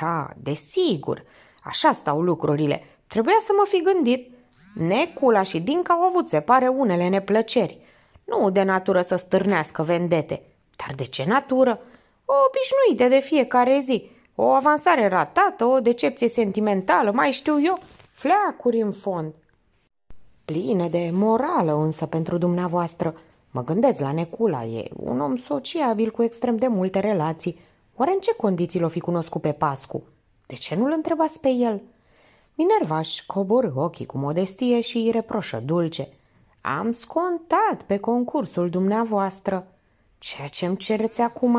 Da, desigur, așa stau lucrurile. Trebuia să mă fi gândit. Necula și Dinca au avut, se pare, unele neplăceri. Nu de natură să stârnească vendete, dar de ce natură? Obișnuite de fiecare zi, o avansare ratată, o decepție sentimentală, mai știu eu, fleacuri în fond. Plină de morală însă pentru dumneavoastră. Mă gândesc la Necula, e un om sociabil cu extrem de multe relații. Oare în ce condiții l-o fi cunoscut pe Pascu? De ce nu-l întrebați pe el? își coborâ ochii cu modestie și îi reproșă dulce. Am scontat pe concursul dumneavoastră. Ceea ce îmi cereți acum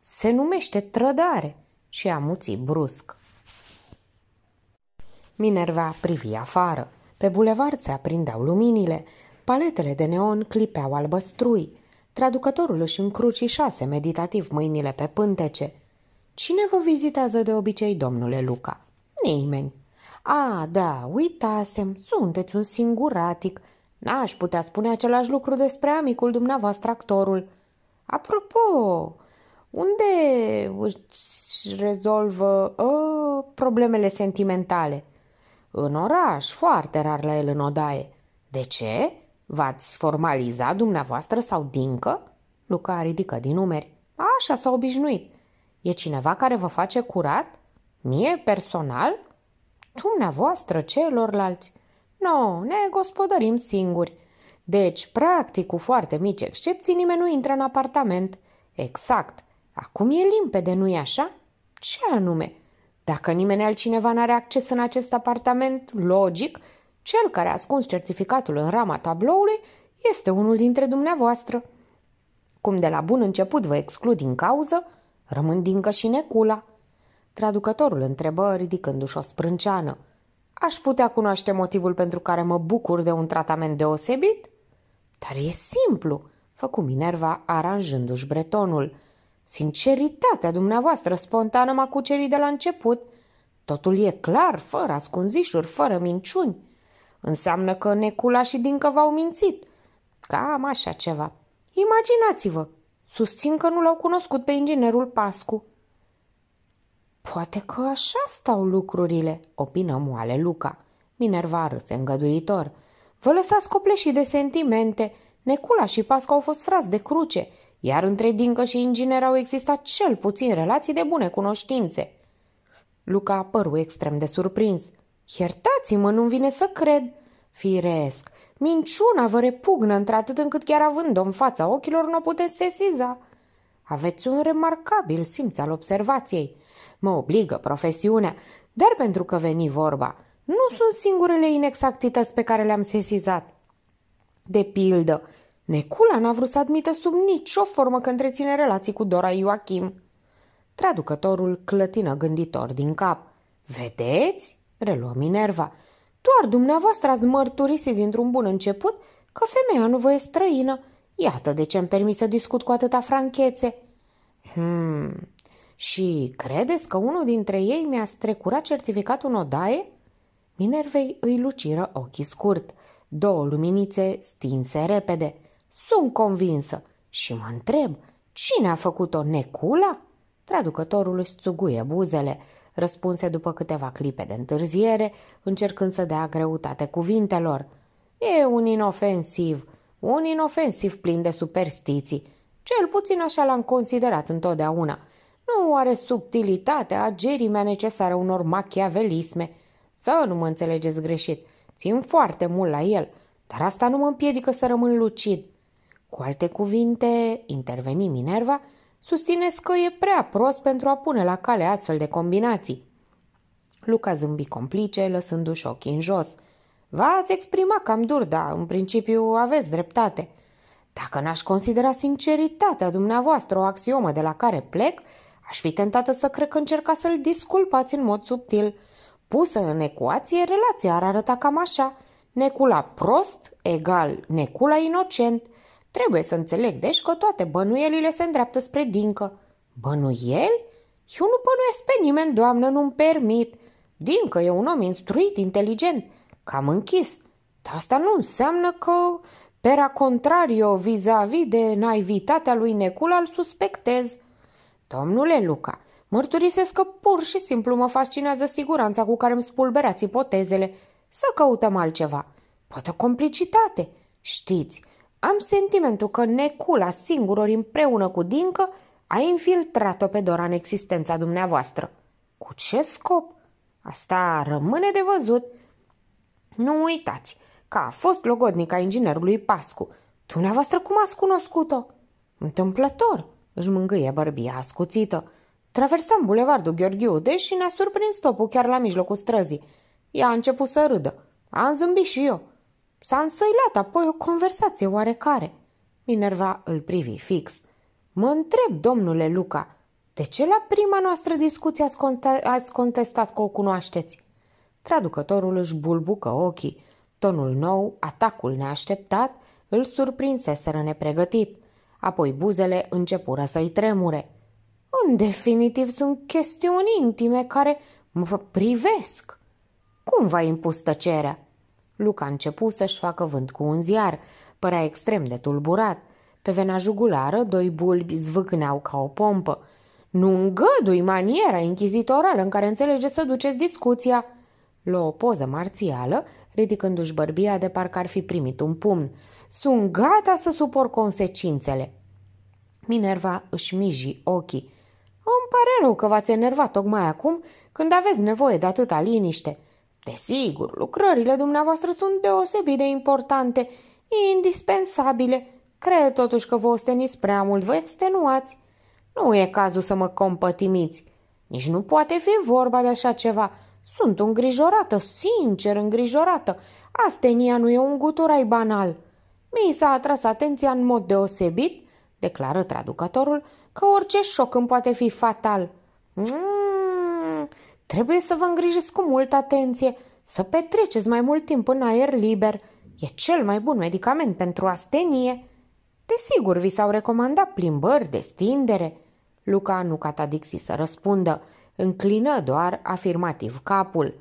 se numește trădare și amuți brusc. Minerva privi afară. Pe bulevard se aprindeau luminile, paletele de neon clipeau albăstrui. Traducătorul își încrucișase meditativ mâinile pe pântece. Cine vă vizitează de obicei, domnule Luca?" Nimeni." A, da, uitasem, sunteți un singuratic. N-aș putea spune același lucru despre amicul dumneavoastră actorul." Apropo, unde își rezolvă uh, problemele sentimentale? În oraș, foarte rar la el în odaie. De ce? V-ați formalizat dumneavoastră sau dincă? Luca ridică din numeri. Așa s-a obișnuit. E cineva care vă face curat? Mie, personal? Dumneavoastră, celorlalți. No, ne gospodărim singuri. Deci, practic, cu foarte mici excepții, nimeni nu intră în apartament. Exact. Acum e limpede, nu-i așa? Ce anume? Dacă nimeni altcineva n-are acces în acest apartament, logic, cel care a ascuns certificatul în rama tabloului este unul dintre dumneavoastră. Cum de la bun început vă exclud din cauză, rămân din și necula. Traducătorul întrebă ridicându-și o sprânceană. Aș putea cunoaște motivul pentru care mă bucur de un tratament deosebit? Dar e simplu, făcu Minerva aranjându-și bretonul – Sinceritatea dumneavoastră spontană m-a cucerit de la început. Totul e clar, fără ascunzișuri, fără minciuni. Înseamnă că Necula și Dincă v-au mințit. Cam așa ceva. Imaginați-vă! Susțin că nu l-au cunoscut pe inginerul Pascu. Poate că așa stau lucrurile, opină moale Luca. Minerva râse îngăduitor. Vă lăsați copleșii de sentimente. Necula și Pascu au fost frați de cruce iar între Dincă și inginer au existat cel puțin relații de bune cunoștințe. Luca a păru extrem de surprins. Iertați-mă, nu-mi vine să cred. Firesc, minciuna vă repugnă într-atât încât chiar având-o în fața ochilor nu o puteți sesiza. Aveți un remarcabil simț al observației. Mă obligă profesiunea, dar pentru că veni vorba, nu sunt singurele inexactități pe care le-am sesizat. De pildă, Necula n-a vrut să admită sub nicio formă că întreține relații cu Dora Ioachim. Traducătorul clătină gânditor din cap. Vedeți? Reluă Minerva. Doar dumneavoastră ați mărturisit dintr-un bun început că femeia nu vă e străină. Iată de ce am permis să discut cu atâta franchețe. Hmm. Și credeți că unul dintre ei mi-a strecurat certificatul în odaie? Minervei îi luciră ochii scurt. Două luminițe stinse repede – sunt convinsă. Și mă întreb, cine a făcut-o, Necula? Traducătorul își țuguie buzele, răspunse după câteva clipe de întârziere, încercând să dea greutate cuvintelor. E un inofensiv, un inofensiv plin de superstiții. Cel puțin așa l-am considerat întotdeauna. Nu are subtilitatea, gerimea necesară unor machiavelisme. Să nu mă înțelegeți greșit, țin foarte mult la el, dar asta nu mă împiedică să rămân lucid. Cu alte cuvinte, interveni Minerva, susțineți că e prea prost pentru a pune la cale astfel de combinații. Luca zâmbi complice, lăsându-și ochii în jos. V-ați exprima cam dur, dar în principiu aveți dreptate. Dacă n-aș considera sinceritatea dumneavoastră o axiomă de la care plec, aș fi tentată să cred că încerca să-l disculpați în mod subtil. Pusă în ecuație, relația ar arăta cam așa. Necula prost egal necula inocent – Trebuie să înțeleg, deci, că toate bănuielile se îndreaptă spre dincă. Bănuieli? Eu nu bănuiesc pe nimeni, doamnă, nu-mi permit. Dincă e un om instruit, inteligent, cam închis. Dar asta nu înseamnă că, pera contrario, vis-a-vis de naivitatea lui Necul, îl suspectez. Domnule Luca, mărturisesc că pur și simplu mă fascinează siguranța cu care îmi spulberați ipotezele. Să căutăm altceva. Poate complicitate. Știți, am sentimentul că Necula singurori împreună cu Dincă a infiltrat-o pe Dora în existența dumneavoastră. Cu ce scop? Asta rămâne de văzut. Nu uitați că a fost logodnica inginerului Pascu. Dumneavoastră cum ați cunoscut-o? Întâmplător, își mângâie bărbia ascuțită. Traversam bulevardul Gheorghiude și ne-a surprins topul chiar la mijlocul străzii. Ea a început să râdă. Am zâmbit și eu. S-a însăilat apoi o conversație oarecare. Minerva îl privi fix. Mă întreb, domnule Luca, de ce la prima noastră discuție ați, conte- ați contestat că o cunoașteți? Traducătorul își bulbucă ochii. Tonul nou, atacul neașteptat, îl surprinseseră nepregătit. Apoi buzele începură să-i tremure. În definitiv sunt chestiuni intime care mă privesc. Cum v-a impus tăcerea? Luca începu să-și facă vânt cu un ziar. Părea extrem de tulburat. Pe vena jugulară, doi bulbi zvâcâneau ca o pompă. Nu îngădui maniera inchizitorală în care înțelegeți să duceți discuția!" Lua o poză marțială, ridicându-și bărbia de parcă ar fi primit un pumn. Sunt gata să supor consecințele!" Minerva își miji ochii. Îmi pare rău că v-ați enervat tocmai acum, când aveți nevoie de atâta liniște. Desigur, lucrările dumneavoastră sunt deosebit de importante, indispensabile. Cred totuși că vă osteniți prea mult, vă extenuați. Nu e cazul să mă compătimiți. Nici nu poate fi vorba de așa ceva. Sunt îngrijorată, sincer îngrijorată. Astenia nu e un guturai banal. Mi s-a atras atenția în mod deosebit, declară traducătorul, că orice șoc îmi poate fi fatal. Mm, Trebuie să vă îngrijiți cu multă atenție, să petreceți mai mult timp în aer liber. E cel mai bun medicament pentru astenie. Desigur, vi s-au recomandat plimbări, de stindere. Luca nu catadixi să răspundă, înclină doar afirmativ capul.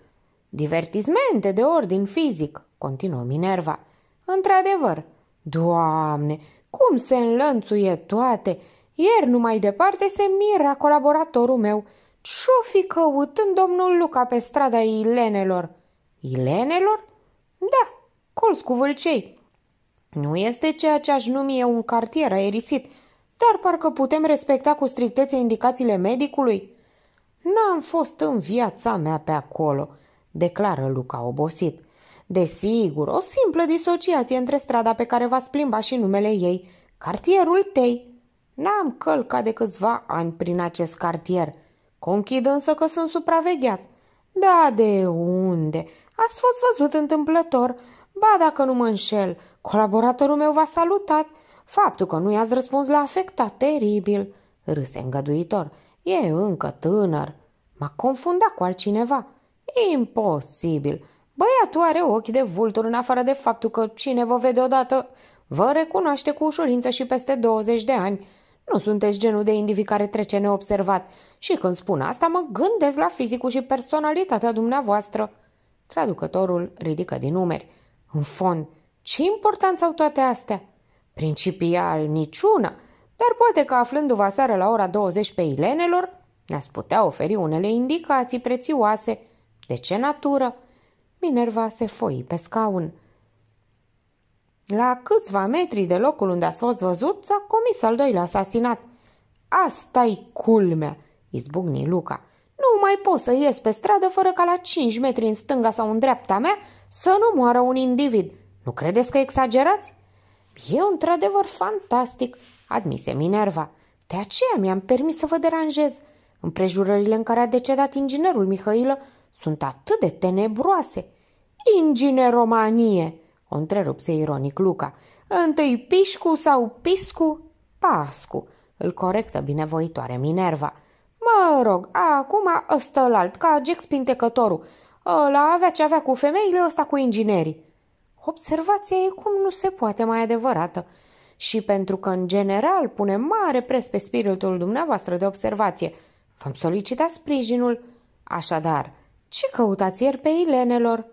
Divertismente de ordin fizic, continuă Minerva. Într-adevăr, Doamne, cum se înlănțuie toate! Ieri, numai departe, se mira colaboratorul meu – ce-o fi căutând domnul Luca pe strada Ilenelor? Ilenelor? Da, colț cu vâlcei. Nu este ceea ce aș numi eu un cartier aerisit, dar parcă putem respecta cu strictețe indicațiile medicului. N-am fost în viața mea pe acolo, declară Luca obosit. Desigur, o simplă disociație între strada pe care va plimba și numele ei, cartierul Tei. N-am călcat de câțiva ani prin acest cartier – Conchid însă că sunt supravegheat. Da, de unde? Ați fost văzut întâmplător. Ba, dacă nu mă înșel, colaboratorul meu v-a salutat. Faptul că nu i-ați răspuns la afectat, teribil. Râse îngăduitor. E încă tânăr. M-a confundat cu altcineva. Imposibil. Băiatul are ochi de vultur în afară de faptul că cine vă vede odată vă recunoaște cu ușurință și peste 20 de ani. Nu sunteți genul de individ care trece neobservat și când spun asta mă gândesc la fizicul și personalitatea dumneavoastră. Traducătorul ridică din numeri. În fond, ce importanță au toate astea? Principial, niciuna, dar poate că aflându-vă seară la ora 20 pe Ilenelor, ne-ați putea oferi unele indicații prețioase. De ce natură? Minerva se foi pe scaun. La câțiva metri de locul unde ați fost văzut, s-a comis al doilea asasinat. Asta-i culmea, izbucni Luca. Nu mai pot să ies pe stradă fără ca la cinci metri în stânga sau în dreapta mea să nu moară un individ. Nu credeți că exagerați? E într-adevăr fantastic, admise Minerva. De aceea mi-am permis să vă deranjez. Împrejurările în care a decedat inginerul Mihailă sunt atât de tenebroase. Ingineromanie! O întrerupse ironic Luca. Întâi pișcu sau piscu? Pascu, îl corectă binevoitoare Minerva. Mă rog, acum alt, ca Jack Spintecătorul. Ăla avea ce avea cu femeile, ăsta cu inginerii. Observația e cum nu se poate mai adevărată. Și pentru că, în general, pune mare pres pe spiritul dumneavoastră de observație, v-am solicitat sprijinul. Așadar, ce căutați ieri pe ilenelor?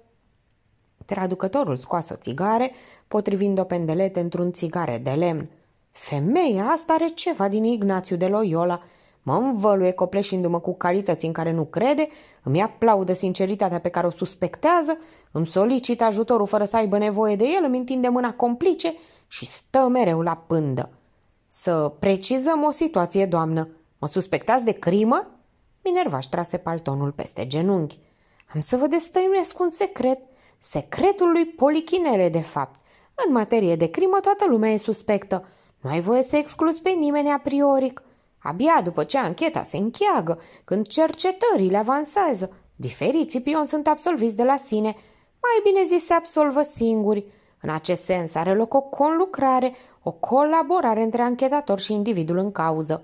Traducătorul scoase o țigare, potrivind o pendelete într-un țigare de lemn. Femeia asta are ceva din Ignațiu de Loyola. Mă învăluie copleșindu-mă cu calități în care nu crede, îmi aplaudă sinceritatea pe care o suspectează, îmi solicită ajutorul fără să aibă nevoie de el, îmi întinde mâna complice și stă mereu la pândă. Să precizăm o situație, doamnă. Mă suspectați de crimă? Minerva și trase paltonul peste genunchi. Am să vă destăinuiesc un secret – Secretul lui Polichinele, de fapt. În materie de crimă, toată lumea e suspectă. Nu ai voie să excluzi pe nimeni a prioric. Abia după ce ancheta se încheagă, când cercetările avansează, diferiții pioni sunt absolviți de la sine. Mai bine zis, se absolvă singuri. În acest sens are loc o conlucrare, o colaborare între anchetator și individul în cauză.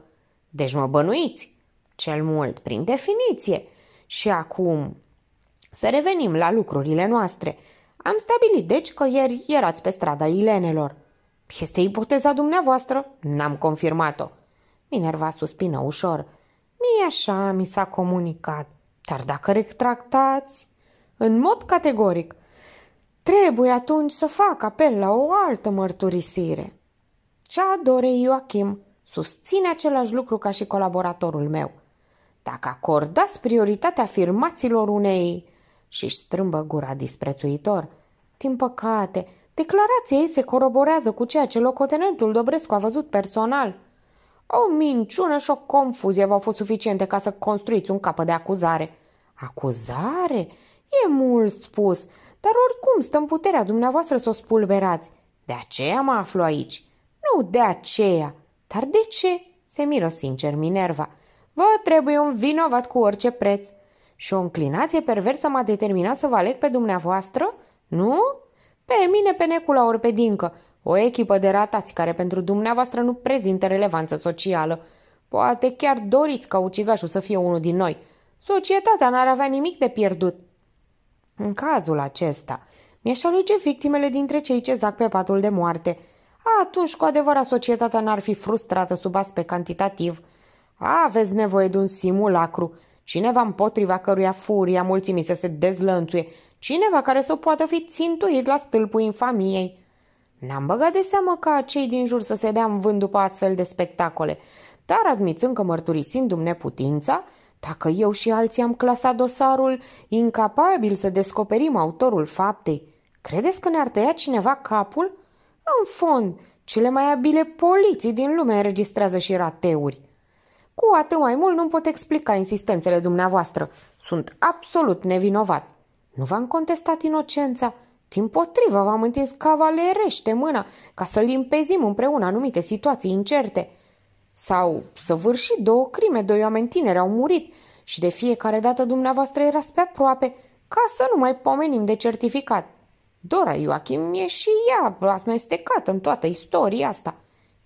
Deci mă bănuiți? Cel mult, prin definiție. Și acum, să revenim la lucrurile noastre. Am stabilit deci că ieri erați pe strada Ilenelor. Este ipoteza dumneavoastră? N-am confirmat-o. Minerva suspină ușor. Mie așa mi s-a comunicat. Dar dacă retractați, în mod categoric, trebuie atunci să fac apel la o altă mărturisire. Cea a Joachim Ioachim susține același lucru ca și colaboratorul meu. Dacă acordați prioritatea afirmațiilor unei și își strâmbă gura disprețuitor. Din păcate, declarația ei se coroborează cu ceea ce locotenentul Dobrescu a văzut personal. O minciună și o confuzie v-au fost suficiente ca să construiți un capăt de acuzare. Acuzare? E mult spus, dar oricum stă în puterea dumneavoastră să o spulberați. De aceea mă aflu aici. Nu de aceea, dar de ce? Se miră sincer Minerva. Vă trebuie un vinovat cu orice preț. Și o înclinație perversă m-a determinat să vă aleg pe dumneavoastră? Nu? Pe mine, pe necula ori pe dincă. O echipă de ratați care pentru dumneavoastră nu prezintă relevanță socială. Poate chiar doriți ca ucigașul să fie unul din noi. Societatea n-ar avea nimic de pierdut. În cazul acesta, mi-aș alege victimele dintre cei ce zac pe patul de moarte. Atunci, cu adevărat, societatea n-ar fi frustrată sub aspect cantitativ. Aveți nevoie de un simulacru cineva împotriva căruia furia mulțimii să se dezlănțuie, cineva care să poată fi țintuit la stâlpul infamiei. N-am băgat de seamă ca cei din jur să se dea în vânt după astfel de spectacole, dar admițând că mărturisindu-mi neputința, dacă eu și alții am clasat dosarul incapabil să descoperim autorul faptei, credeți că ne-ar tăia cineva capul? În fond, cele mai abile poliții din lume înregistrează și rateuri. Cu atât mai mult nu-mi pot explica insistențele dumneavoastră. Sunt absolut nevinovat. Nu v-am contestat inocența. Din potrivă, v-am întins cavalerește mâna ca să limpezim împreună anumite situații incerte. Sau să vârși două crime, doi oameni tineri au murit și de fiecare dată dumneavoastră erați pe aproape ca să nu mai pomenim de certificat. Dora Ioachim e și ea amestecată în toată istoria asta.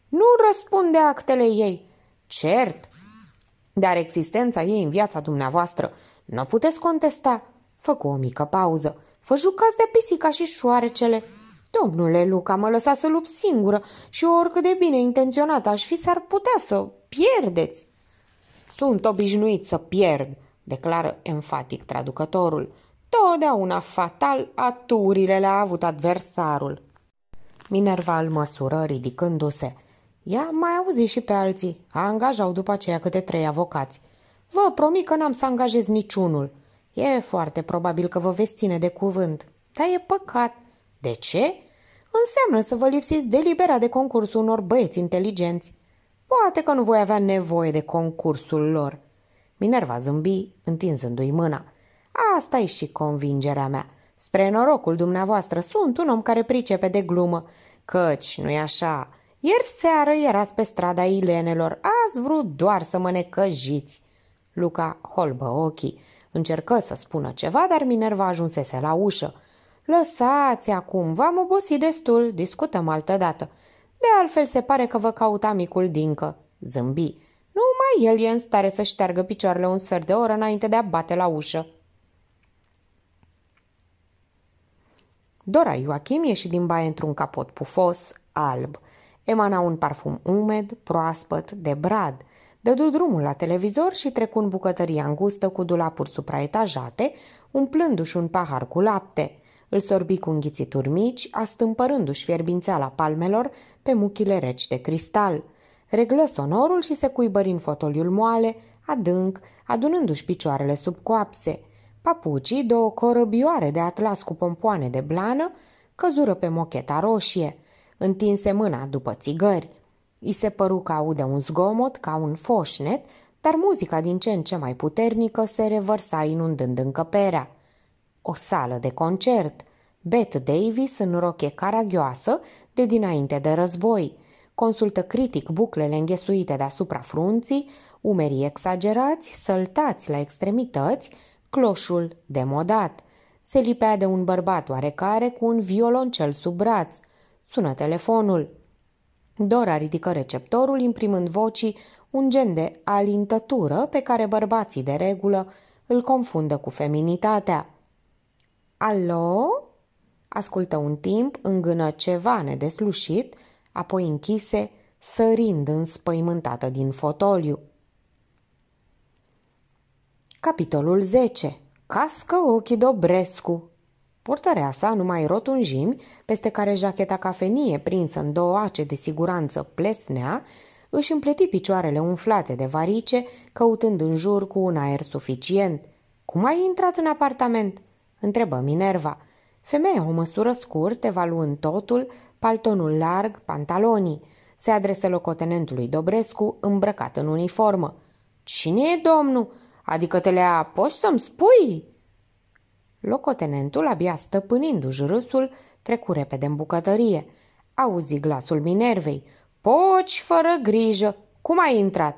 Nu răspunde actele ei. Cert, dar existența ei în viața dumneavoastră nu puteți contesta. Făcu o mică pauză. Vă jucați de pisica și șoarecele. Domnule Luca, mă lăsa să lupt singură și oricât de bine intenționat aș fi, s-ar putea să pierdeți. Sunt obișnuit să pierd, declară enfatic traducătorul. Totdeauna fatal aturile le-a avut adversarul. Minerva îl măsură ridicându-se. Ea mai auzi și pe alții. A angajau după aceea câte trei avocați. Vă promit că n-am să angajez niciunul. E foarte probabil că vă veți ține de cuvânt. Dar e păcat. De ce? Înseamnă să vă lipsiți deliberat de concursul unor băieți inteligenți. Poate că nu voi avea nevoie de concursul lor. Minerva zâmbi, întinzându-i mâna. asta e și convingerea mea. Spre norocul dumneavoastră sunt un om care pricepe de glumă, căci, nu-i așa, ieri seară erați pe strada Ilenelor, ați vrut doar să mă necăjiți. Luca holbă ochii. Încercă să spună ceva, dar Minerva ajunsese la ușă. Lăsați acum, v-am obosit destul, discutăm altă dată. De altfel se pare că vă cauta micul dincă. Zâmbi. Numai el e în stare să șteargă picioarele un sfert de oră înainte de a bate la ușă. Dora Joachim ieși din baie într-un capot pufos, alb. Emana un parfum umed, proaspăt, de brad. Dădu drumul la televizor și trecu în bucătăria îngustă cu dulapuri supraetajate, umplându-și un pahar cu lapte. Îl sorbi cu înghițituri mici, astâmpărându-și fierbințeala palmelor pe muchile reci de cristal. Reglă sonorul și se cuibări în fotoliul moale, adânc, adunându-și picioarele sub coapse. Papucii, două corăbioare de atlas cu pompoane de blană, căzură pe mocheta roșie. Întinse mâna după țigări. I se păru că aude un zgomot ca un foșnet, dar muzica din ce în ce mai puternică se revărsa inundând încăperea. O sală de concert. Beth Davis în roche caragioasă de dinainte de război. Consultă critic buclele înghesuite deasupra frunții, umerii exagerați, săltați la extremități, cloșul demodat. Se lipea de un bărbat oarecare cu un violoncel sub braț – Sună telefonul. Dora ridică receptorul, imprimând vocii un gen de alintătură pe care bărbații de regulă îl confundă cu feminitatea. Alo? Ascultă un timp, îngână ceva nedeslușit, apoi închise, sărind înspăimântată din fotoliu. Capitolul 10. Cască ochii Dobrescu nu numai rotunjimi, peste care jacheta cafenie prinsă în două ace de siguranță plesnea, își împleti picioarele umflate de varice, căutând în jur cu un aer suficient. Cum ai intrat în apartament?" întrebă Minerva. Femeia o măsură scurt, evaluând totul, paltonul larg, pantalonii. Se adresă locotenentului Dobrescu, îmbrăcat în uniformă. Cine e domnul? Adică te le apoși să-mi spui?" Locotenentul, abia stăpânindu-și râsul, trecu repede în bucătărie. Auzi glasul Minervei. Poci fără grijă! Cum ai intrat?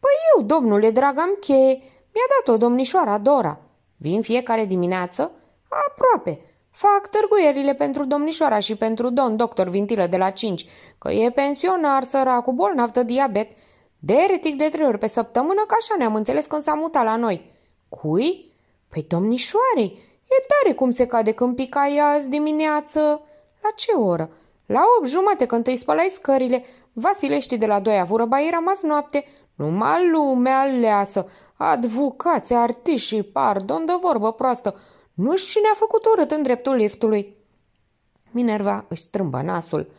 Păi eu, domnule drag, am cheie. Mi-a dat-o domnișoara Dora. Vin fiecare dimineață? Aproape. Fac târguierile pentru domnișoara și pentru domn doctor Vintilă de la 5, că e pensionar, cu bolnav de diabet. retic de trei ori pe săptămână, că așa ne-am înțeles când s-a mutat la noi. Cui? Păi domnișoarei, E tare cum se cade când ea azi dimineață. La ce oră? La opt jumate când îi spălai scările. Vasilești de la doi avură ei rămas noapte. Numai lumea aleasă, advocați, artiști și pardon de vorbă proastă. Nu știu cine a făcut urât în dreptul liftului. Minerva își strâmbă nasul.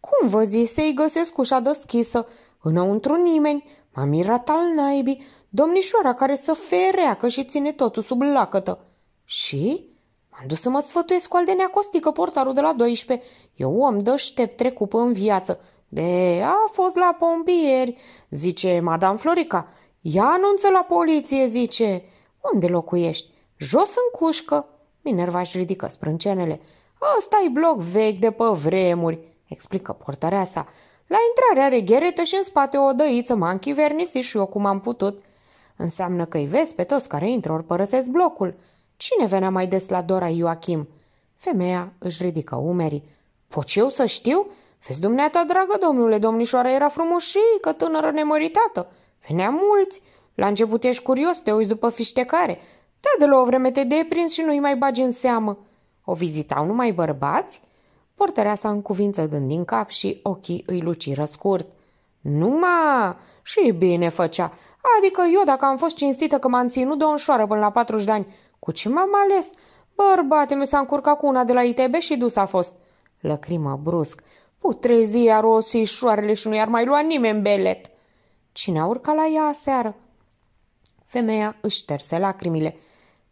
Cum vă îi găsesc ușa deschisă? Înăuntru nimeni. M-a mirat al naibii, domnișoara care să că și ține totul sub lacătă. Și? M-am dus să mă sfătuiesc cu Aldenea Costică, portarul de la 12. Eu om deștept trecut în viață. De, a fost la pompieri, zice Madame Florica. Ia anunță la poliție, zice. Unde locuiești? Jos în cușcă. Minerva își ridică sprâncenele. ăsta e bloc vechi de pe vremuri, explică portarea sa. La intrare are gheretă și în spate o dăiță, m a și eu cum am putut. Înseamnă că-i vezi pe toți care intră ori părăsesc blocul. Cine venea mai des la Dora Ioachim? Femeia își ridică umerii. Poți eu să știu? Vezi, dumneata, dragă domnule, domnișoara era frumoșică, tânără nemăritată. Venea mulți. La început ești curios, te uiți după fiștecare. Da, de la o vreme te deprins și nu-i mai bagi în seamă. O vizitau numai bărbați? Portărea sa în cuvință dând din cap și ochii îi luci răscurt. Numa! Și bine făcea. Adică eu, dacă am fost cinstită că m-am ținut de o până la 40 de ani, cu ce m-am ales? Bărbate, mi s-a încurcat cu una de la ITB și dus a fost. Lăcrimă brusc. Putrezia rosii șoarele și nu i-ar mai lua nimeni belet. Cine a urcat la ea aseară? Femeia își șterse lacrimile.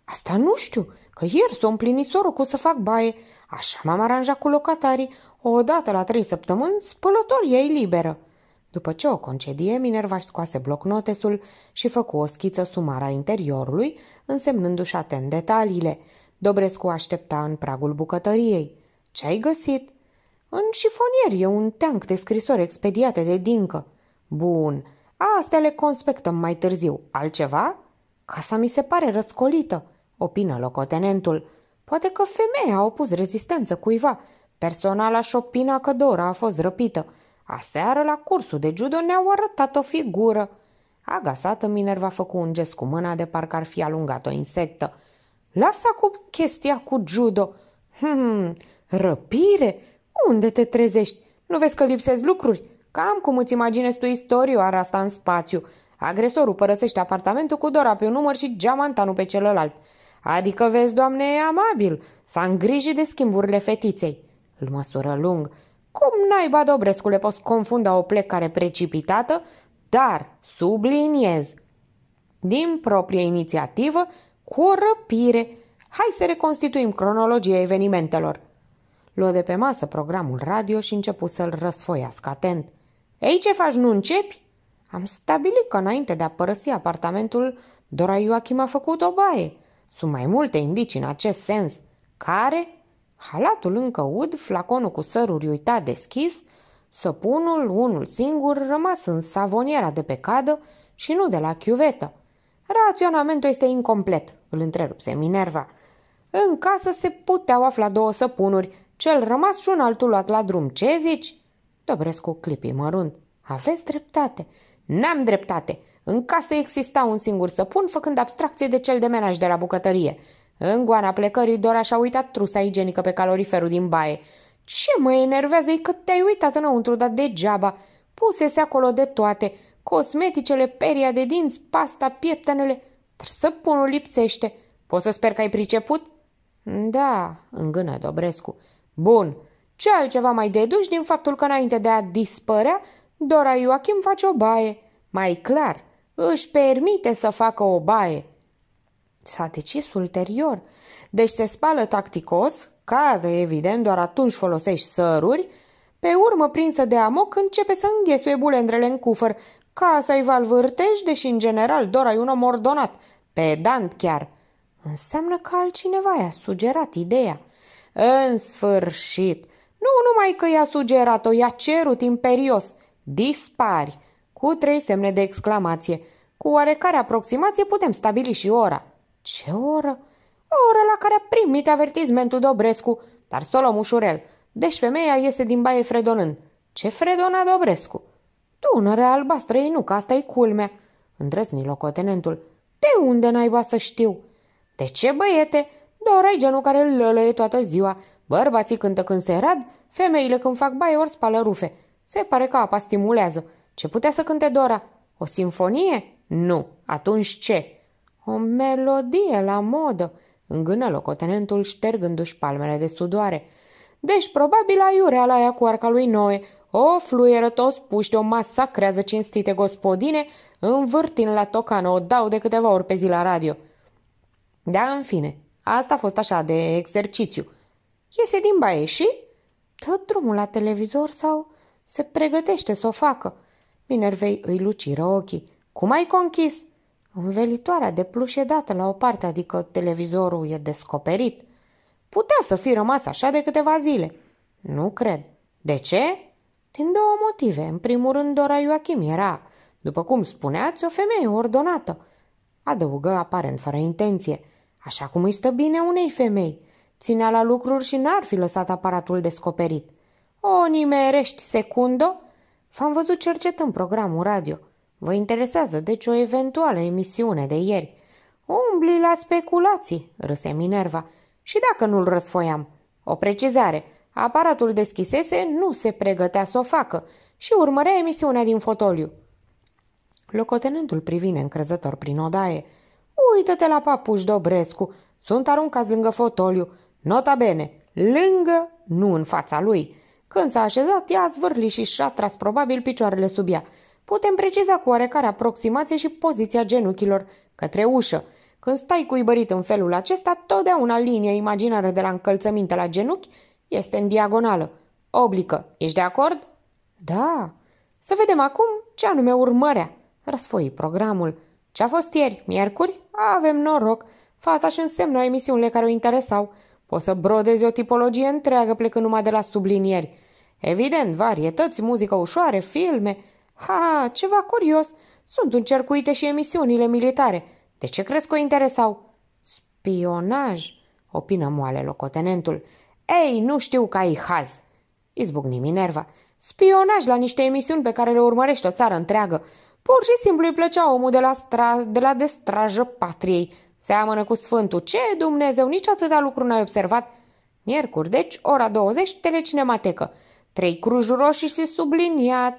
Asta nu știu, că ieri s-o împlini cu să fac baie. Așa m-am aranjat cu locatarii. O dată la trei săptămâni, spălătoria e liberă. După ce o concedie, Minerva își scoase blocnotesul și făcu o schiță sumară a interiorului, însemnându-și atent detaliile. Dobrescu aștepta în pragul bucătăriei. Ce ai găsit? În șifonier e un teanc de scrisori expediate de dincă. Bun, astea le conspectăm mai târziu. Altceva? Casa mi se pare răscolită, opină locotenentul. Poate că femeia a opus rezistență cuiva. Personala șopina că Dora a fost răpită. Aseară la cursul de judo ne-au arătat o figură. Agasată Minerva făcu un gest cu mâna de parcă ar fi alungat o insectă. Lasă acum chestia cu judo. Hmm, răpire? Unde te trezești? Nu vezi că lipsezi lucruri? Cam cum îți imaginezi tu istorioara asta în spațiu. Agresorul părăsește apartamentul cu Dora pe un număr și geamantanul pe celălalt. Adică, vezi, doamne, e amabil. S-a îngrijit de schimburile fetiței. Îl măsură lung. Cum naiba, Dobrescule, poți confunda o plecare precipitată, dar, subliniez, din proprie inițiativă, cu o răpire. Hai să reconstituim cronologia evenimentelor. Luă de pe masă programul radio și început să-l răsfoiască atent. Ei, ce faci, nu începi? Am stabilit că înainte de a părăsi apartamentul, Dora Ioachim a făcut o baie. Sunt mai multe indicii în acest sens. Care? Halatul încă ud, flaconul cu săruri uitat deschis, săpunul, unul singur, rămas în savoniera de pe cadă și nu de la chiuvetă. Raționamentul este incomplet, îl întrerupse Minerva. În casă se puteau afla două săpunuri, cel rămas și un altul luat la drum. Ce zici? Dobrescu clipii mărunt. Aveți dreptate. N-am dreptate. În casă exista un singur săpun, făcând abstracție de cel de menaj de la bucătărie. În goana plecării, Dora și-a uitat trusa igienică pe caloriferul din baie. Ce mă enervează e că te-ai uitat înăuntru, dar degeaba. Pusese acolo de toate. Cosmeticele, peria de dinți, pasta, pieptenele. Săpunul lipsește. Poți să sper că ai priceput? Da, îngână Dobrescu. Bun, ce altceva mai deduci din faptul că înainte de a dispărea, Dora Ioachim face o baie? Mai clar, își permite să facă o baie. S-a decis ulterior. Deci se spală tacticos, care evident doar atunci folosești săruri, pe urmă prinsă de amoc începe să înghesuie bulendrele în cufăr, ca să-i valvârtești, deși în general doar ai un om ordonat, pedant chiar. Înseamnă că altcineva i-a sugerat ideea. În sfârșit, nu numai că i-a sugerat-o, i-a cerut imperios. Dispari! Cu trei semne de exclamație. Cu oarecare aproximație putem stabili și ora. Ce oră? O oră la care a primit avertizmentul Dobrescu, dar solo mușurel. Deci femeia iese din baie fredonând. Ce fredona Dobrescu? Dunărea albastră ei nu, că asta e culmea. Îndrăzni locotenentul. De unde naiba să știu? De ce, băiete? Dora e genul care îl toată ziua. Bărbații cântă când se rad, femeile când fac baie ori spală rufe. Se pare că apa stimulează. Ce putea să cânte Dora? O sinfonie? Nu. Atunci ce? O melodie la modă!" îngână locotenentul ștergându-și palmele de sudoare. Deci probabil aiurea la ea cu arca lui Noe. O fluieră toți puști, o masacrează cinstite gospodine, învârtin la tocană, o dau de câteva ori pe zi la radio. Da, în fine, asta a fost așa de exercițiu. Iese din baie și Tot drumul la televizor sau se pregătește să o facă. Minervei îi luciră ochii. Cum ai conchis? Învelitoarea de pluș e dată la o parte, adică televizorul e descoperit. Putea să fi rămas așa de câteva zile. Nu cred. De ce? Din două motive. În primul rând, Dora Ioachim era, după cum spuneați, o femeie ordonată. Adăugă aparent fără intenție. Așa cum îi stă bine unei femei. Ținea la lucruri și n-ar fi lăsat aparatul descoperit. O nimerești secundo? V-am văzut cercetând programul radio – Vă interesează deci o eventuală emisiune de ieri. Umbli la speculații, râse Minerva. Și dacă nu-l răsfoiam? O precizare. Aparatul deschisese, nu se pregătea să o facă și urmărea emisiunea din fotoliu. Locotenentul privine încrezător prin odaie. Uită-te la papuș Dobrescu, sunt aruncați lângă fotoliu. Nota bene, lângă, nu în fața lui. Când s-a așezat, ea a zvârlit și și-a tras probabil picioarele sub ea putem preciza cu oarecare aproximație și poziția genunchilor către ușă. Când stai cuibărit în felul acesta, totdeauna linia imaginară de la încălțăminte la genunchi este în diagonală, oblică. Ești de acord? Da. Să vedem acum ce anume urmărea. Răsfoi programul. Ce a fost ieri, miercuri? Avem noroc. Fața și însemna emisiunile care o interesau. Poți să brodezi o tipologie întreagă plecând numai de la sublinieri. Evident, varietăți, muzică ușoare, filme, Ha, ceva curios. Sunt încercuite și emisiunile militare. De ce crezi că o interesau? Spionaj, opină moale locotenentul. Ei, nu știu că ai haz. Izbucni Minerva. Spionaj la niște emisiuni pe care le urmărește o țară întreagă. Pur și simplu îi plăcea omul de la, stra... de la destrajă patriei. Seamănă cu sfântul. Ce, Dumnezeu, nici atâta lucru n-ai observat. Miercuri, deci, ora 20, telecinematecă. Trei cruji roșii și subliniat.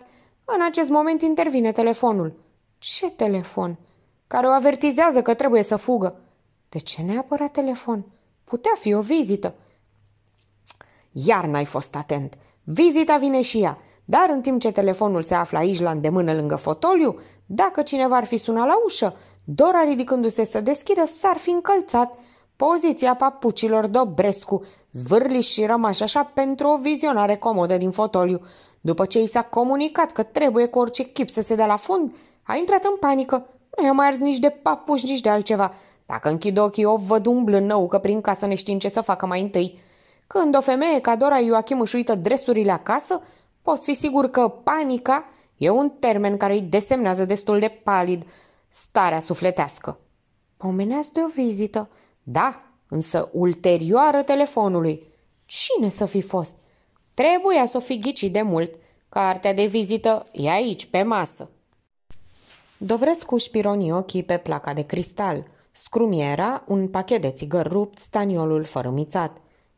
În acest moment intervine telefonul. Ce telefon? Care o avertizează că trebuie să fugă. De ce neapărat telefon? Putea fi o vizită. Iar n-ai fost atent. Vizita vine și ea. Dar în timp ce telefonul se află aici la îndemână lângă fotoliu, dacă cineva ar fi sunat la ușă, Dora ridicându-se să deschidă, s-ar fi încălțat – poziția papucilor Dobrescu, zvârliși și rămași așa pentru o vizionare comodă din fotoliu. După ce i s-a comunicat că trebuie cu orice chip să se dea la fund, a intrat în panică. Nu i-a mai ars nici de papuși, nici de altceva. Dacă închid ochii, o văd umblând nou, că prin casă știm ce să facă mai întâi. Când o femeie ca Dora Ioachim își uită dresurile acasă, poți fi sigur că panica e un termen care îi desemnează destul de palid starea sufletească. Pomeneați de o vizită. Da, însă ulterioară telefonului. Cine să fi fost? Trebuia să o fi ghicit de mult. Cartea de vizită e aici, pe masă. Dovrescu își pironi ochii pe placa de cristal. Scrumiera, un pachet de țigări rupt, staniolul fărâmițat.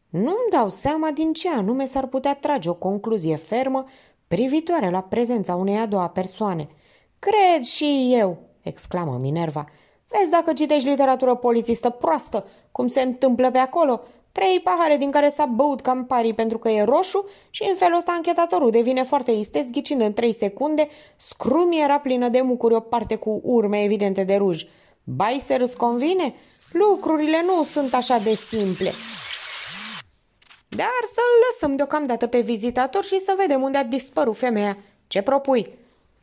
Nu-mi dau seama din ce anume s-ar putea trage o concluzie fermă privitoare la prezența unei a doua persoane. Cred și eu!" exclamă Minerva. Vezi dacă citești literatură polițistă proastă, cum se întâmplă pe acolo, Trei pahare din care s-a băut camparii pentru că e roșu și în felul ăsta anchetatorul devine foarte istez, ghicind în trei secunde, scrumii era plină de mucuri, o parte cu urme evidente de ruj. Biser îți convine? Lucrurile nu sunt așa de simple. Dar să-l lăsăm deocamdată pe vizitator și să vedem unde a dispărut femeia. Ce propui?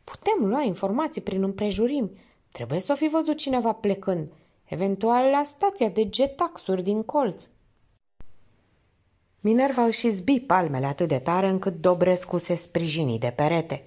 Putem lua informații prin împrejurim. Trebuie să o fi văzut cineva plecând, eventual la stația de jetaxuri din colț. Minerva își zbi palmele atât de tare încât Dobrescu se sprijini de perete.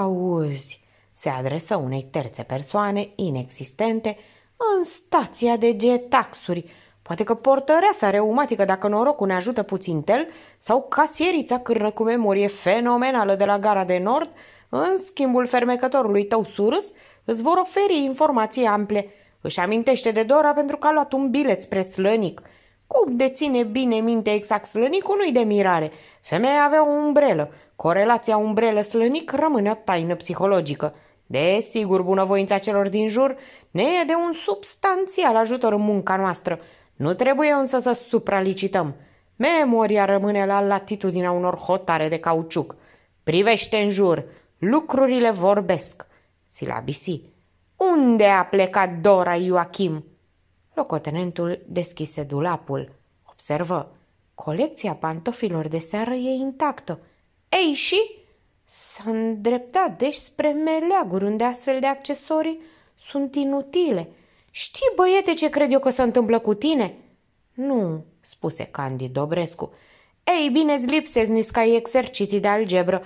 Auzi! Se adresă unei terțe persoane inexistente în stația de getaxuri. Poate că portăreasa reumatică, dacă norocul ne ajută puțin tel, sau casierița cârnă cu memorie fenomenală de la gara de nord, în schimbul fermecătorului tău surâs, îți vor oferi informații ample. Își amintește de Dora pentru că a luat un bilet spre Slănic – cum deține bine minte exact slănicul nu-i de mirare. Femeia avea o umbrelă. Corelația umbrelă-slănic rămâne o taină psihologică. Desigur, bunăvoința celor din jur ne e de un substanțial ajutor în munca noastră. Nu trebuie însă să supralicităm. Memoria rămâne la latitudinea unor hotare de cauciuc. Privește în jur. Lucrurile vorbesc. Silabisi. Unde a plecat Dora Ioachim? Locotenentul deschise dulapul. Observă. Colecția pantofilor de seară e intactă. Ei și? S-a îndreptat deci spre meleaguri unde astfel de accesorii sunt inutile. Știi, băiete, ce cred eu că se întâmplă cu tine?" Nu," spuse Candid Dobrescu. Ei bine, îți lipsesc niscai exerciții de algebră.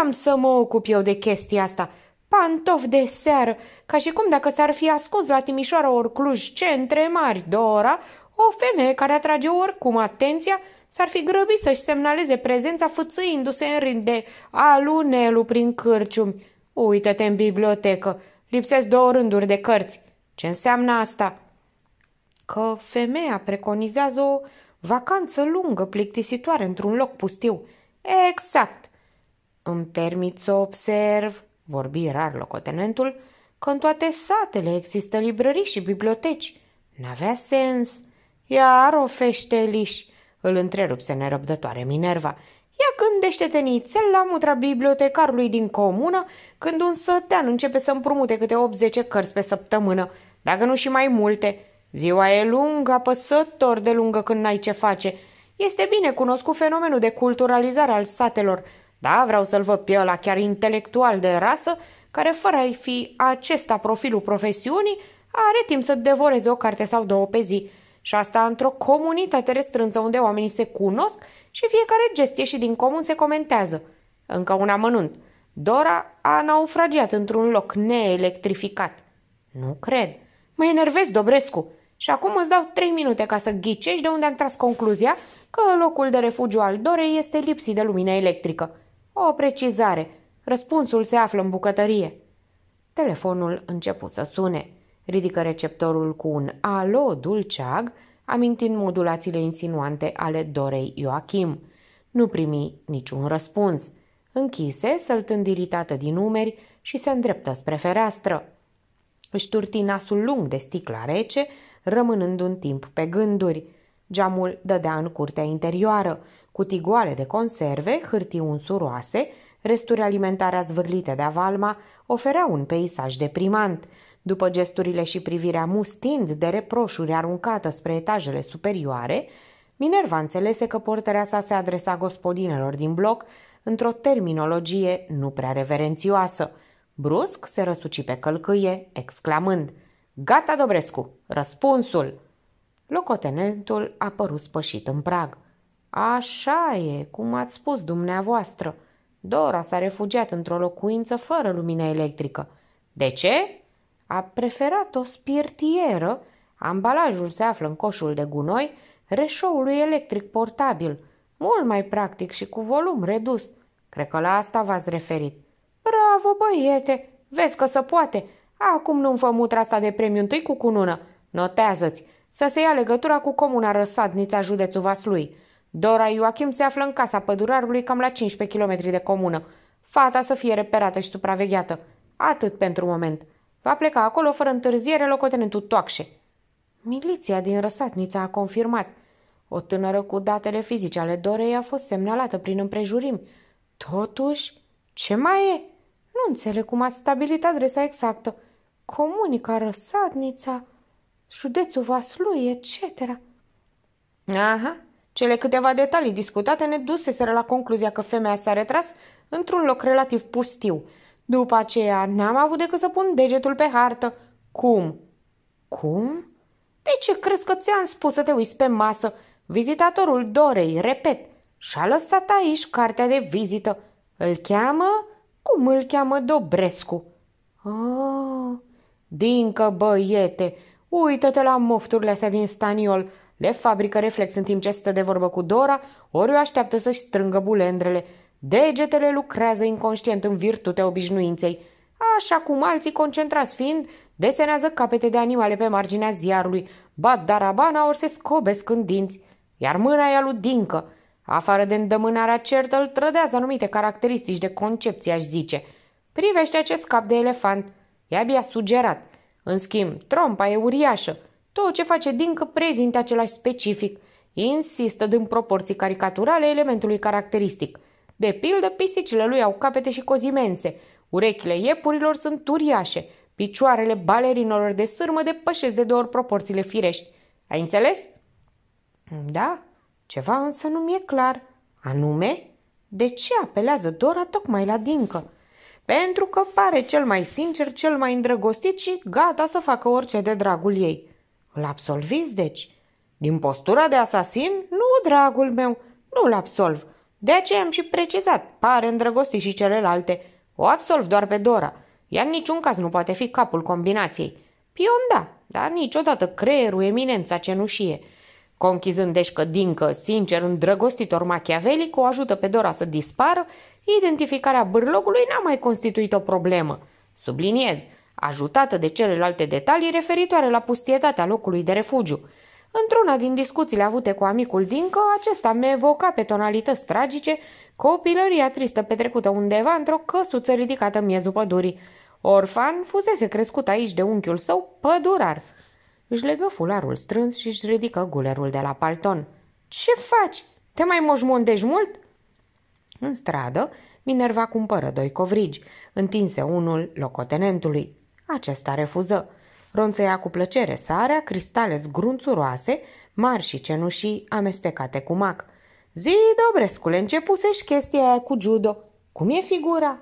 Am să mă ocup eu de chestia asta. Pantof de seară, ca și cum dacă s-ar fi ascuns la Timișoara ori Cluj, centre mari, Dora, o femeie care atrage oricum atenția, s-ar fi grăbit să-și semnaleze prezența fățâindu-se în rând de alunelu prin cârciumi. Uită-te în bibliotecă, lipsesc două rânduri de cărți. Ce înseamnă asta? Că femeia preconizează o vacanță lungă, plictisitoare, într-un loc pustiu. Exact. Îmi permit să observ, vorbi rar locotenentul, că în toate satele există librării și biblioteci. N-avea sens. Iar o feșteliș, îl întrerupse nerăbdătoare Minerva. Ia gândește-te nițel la mutra bibliotecarului din comună când un sătean începe să împrumute câte 80 cărți pe săptămână, dacă nu și mai multe. Ziua e lungă, apăsător de lungă când n-ai ce face. Este bine cunoscut fenomenul de culturalizare al satelor, da, vreau să-l văd pe ăla chiar intelectual de rasă, care fără a-i fi acesta profilul profesiunii, are timp să devoreze o carte sau două pe zi. Și asta într-o comunitate restrânsă unde oamenii se cunosc și fiecare gestie și din comun se comentează. Încă un amănunt. Dora a naufragiat într-un loc neelectrificat. Nu cred. Mă enervez, Dobrescu. Și acum îți dau trei minute ca să ghicești de unde am tras concluzia că locul de refugiu al Dorei este lipsit de lumină electrică. O precizare. Răspunsul se află în bucătărie. Telefonul început să sune. Ridică receptorul cu un alo dulceag, amintind modulațiile insinuante ale Dorei Ioachim. Nu primi niciun răspuns. Închise, săltând iritată din umeri și se îndreptă spre fereastră. Își turti nasul lung de sticla rece, rămânând un timp pe gânduri. Geamul dădea în curtea interioară cutigoale de conserve, hârtii unsuroase, resturi alimentare zvârlite de avalma, ofereau un peisaj deprimant. După gesturile și privirea mustind de reproșuri aruncată spre etajele superioare, Minerva înțelese că porterea sa se adresa gospodinelor din bloc într-o terminologie nu prea reverențioasă. Brusc se răsuci pe călcâie, exclamând Gata, Dobrescu! Răspunsul!" Locotenentul a părut spășit în prag. Așa e, cum ați spus dumneavoastră. Dora s-a refugiat într-o locuință fără lumină electrică. De ce? A preferat o spirtieră. Ambalajul se află în coșul de gunoi reșoului electric portabil, mult mai practic și cu volum redus. Cred că la asta v-ați referit. Bravo, băiete! Vezi că se poate! Acum nu-mi fă mutra asta de premiu întâi cu cunună. Notează-ți să se ia legătura cu comuna Răsadnița județul Vaslui. Dora Ioachim se află în casa pădurarului cam la 15 km de comună. Fata să fie reperată și supravegheată. Atât pentru moment. Va pleca acolo fără întârziere locotenentul Toacșe. Miliția din Răsatnița a confirmat. O tânără cu datele fizice ale Dorei a fost semnalată prin împrejurim. Totuși, ce mai e? Nu înțeleg cum ați stabilit adresa exactă. Comunica Răsatnița, județul Vaslui, etc. Aha, cele câteva detalii discutate ne duseseră la concluzia că femeia s-a retras într-un loc relativ pustiu. După aceea n-am avut decât să pun degetul pe hartă. Cum? Cum? De ce crezi că ți-am spus să te uiți pe masă? Vizitatorul Dorei, repet, și-a lăsat aici cartea de vizită. Îl cheamă? Cum îl cheamă Dobrescu? Oh, ah, dincă băiete, uită-te la mofturile astea din staniol. Le fabrică reflex în timp ce stă de vorbă cu Dora, ori o așteaptă să-și strângă bulendrele. Degetele lucrează inconștient în virtutea obișnuinței. Așa cum alții concentrați fiind, desenează capete de animale pe marginea ziarului, bat darabana ori se scobesc în dinți, iar mâna e aludincă. Afară de îndămânarea certă, îl trădează anumite caracteristici de concepție, aș zice. Privește acest cap de elefant. E abia sugerat. În schimb, trompa e uriașă. Tot ce face Dincă prezintă același specific. Insistă din proporții caricaturale elementului caracteristic. De pildă, pisicile lui au capete și cozi imense. Urechile iepurilor sunt uriașe. Picioarele balerinilor de sârmă depășesc de două ori proporțiile firești. Ai înțeles? Da, ceva însă nu mi-e clar. Anume? De ce apelează Dora tocmai la Dincă? Pentru că pare cel mai sincer, cel mai îndrăgostit și gata să facă orice de dragul ei. Îl absolviți, deci? Din postura de asasin? Nu, dragul meu, nu-l absolv. De aceea am și precizat, pare îndrăgostit și celelalte. O absolv doar pe Dora, iar niciun caz nu poate fi capul combinației. Pion da, dar niciodată creierul eminența cenușie. Conchizând deci că Dincă, sincer îndrăgostitor machiavelic, o ajută pe Dora să dispară, identificarea bârlogului n-a mai constituit o problemă. Subliniez, ajutată de celelalte detalii referitoare la pustietatea locului de refugiu. Într-una din discuțiile avute cu amicul Dincă, acesta mi evoca pe tonalități tragice copilăria tristă petrecută undeva într-o căsuță ridicată în miezul pădurii. Orfan fusese crescut aici de unchiul său, pădurar. Își legă fularul strâns și își ridică gulerul de la palton. Ce faci? Te mai moșmondești mult?" În stradă, Minerva cumpără doi covrigi, întinse unul locotenentului. Acesta refuză. Ronțăia cu plăcere sarea, cristale zgrunțuroase, mari și cenușii, amestecate cu mac. Zi, Dobrescule, începusești chestia aia cu judo. Cum e figura?